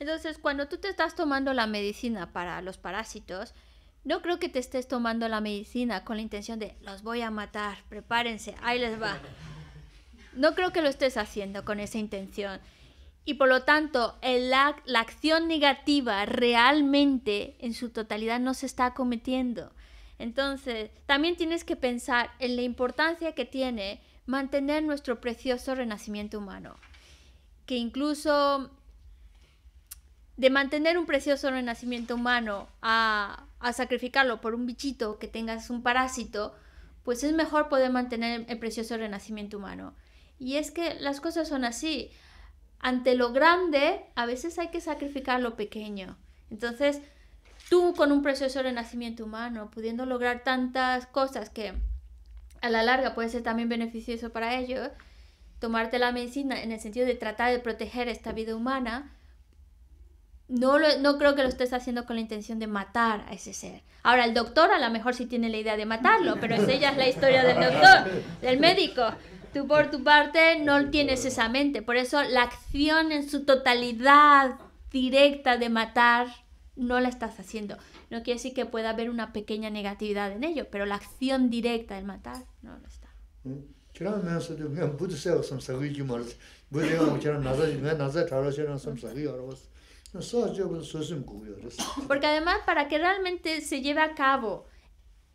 Entonces, cuando tú te estás tomando la medicina para los parásitos, no creo que te estés tomando la medicina con la intención de los voy a matar, prepárense, ahí les va. No creo que lo estés haciendo con esa intención. Y por lo tanto, la, la acción negativa realmente en su totalidad no se está cometiendo. Entonces, también tienes que pensar en la importancia que tiene mantener nuestro precioso renacimiento humano, que incluso de mantener un precioso renacimiento humano a, a, sacrificarlo por un bichito que tengas un parásito, pues es mejor poder mantener el precioso renacimiento humano. Y es que las cosas son así. Ante lo grande, a veces hay que sacrificar lo pequeño. Entonces, tú con un precioso renacimiento humano, pudiendo lograr tantas cosas que a la larga puede ser también beneficioso para ellos, tomarte la medicina en el sentido de tratar de proteger esta vida humana, no, creo que lo estés haciendo con la intención de matar a ese ser. Ahora, el doctor a lo mejor sí tiene la idea de matarlo, pero esa ya es la historia del doctor, del médico. Tú por tu parte no tienes esa mente. Por eso la acción en su totalidad directa de matar no la estás haciendo. No quiere decir que pueda haber una pequeña negatividad en ello, pero la acción directa de matar no lo está. ¿Eh? Porque además, para que realmente se lleve a cabo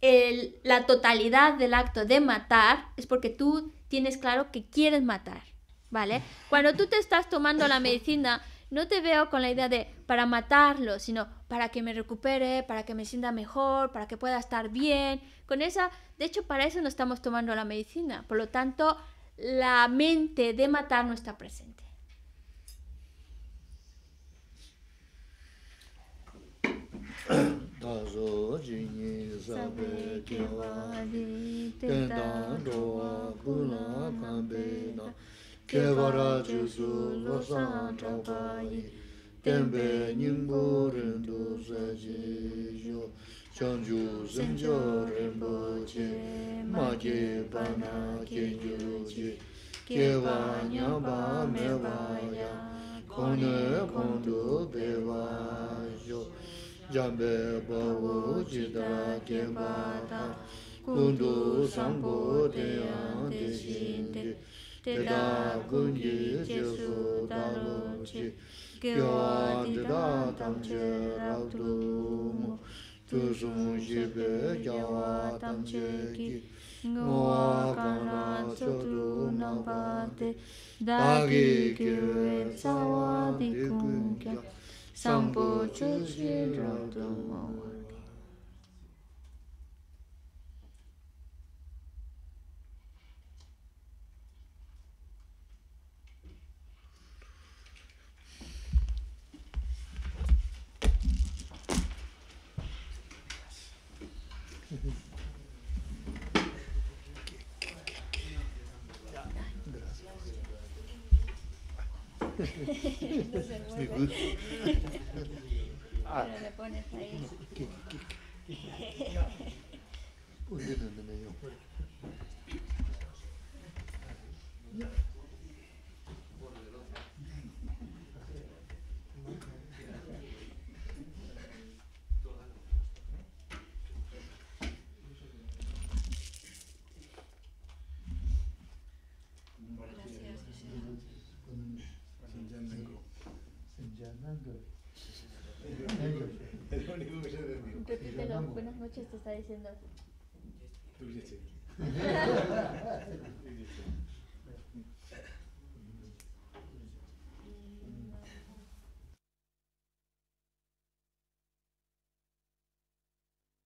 el, la totalidad del acto de matar, es porque tú tienes claro que quieres matar, ¿vale? Cuando tú te estás tomando la medicina, no te veo con la idea de para matarlo, sino para que me recupere, para que me sienta mejor, para que pueda estar bien. Con esa, de hecho, para eso no estamos tomando la medicina. Por lo tanto, la mente de matar no está presente. dāzo jīnyi sāpe kīwā dī tēntā rōwā kūlā kāmbē na kēvā rā jūsū lōsā tāpā yī tēmbē nyingbō rindu sā jī yō chāngyū sāngyō rindu jī mā kī pā nā kī yū jambe bawo jida kemba kundu sambo deyan deshinde jesu mu 想不自去，做的梦。开心的。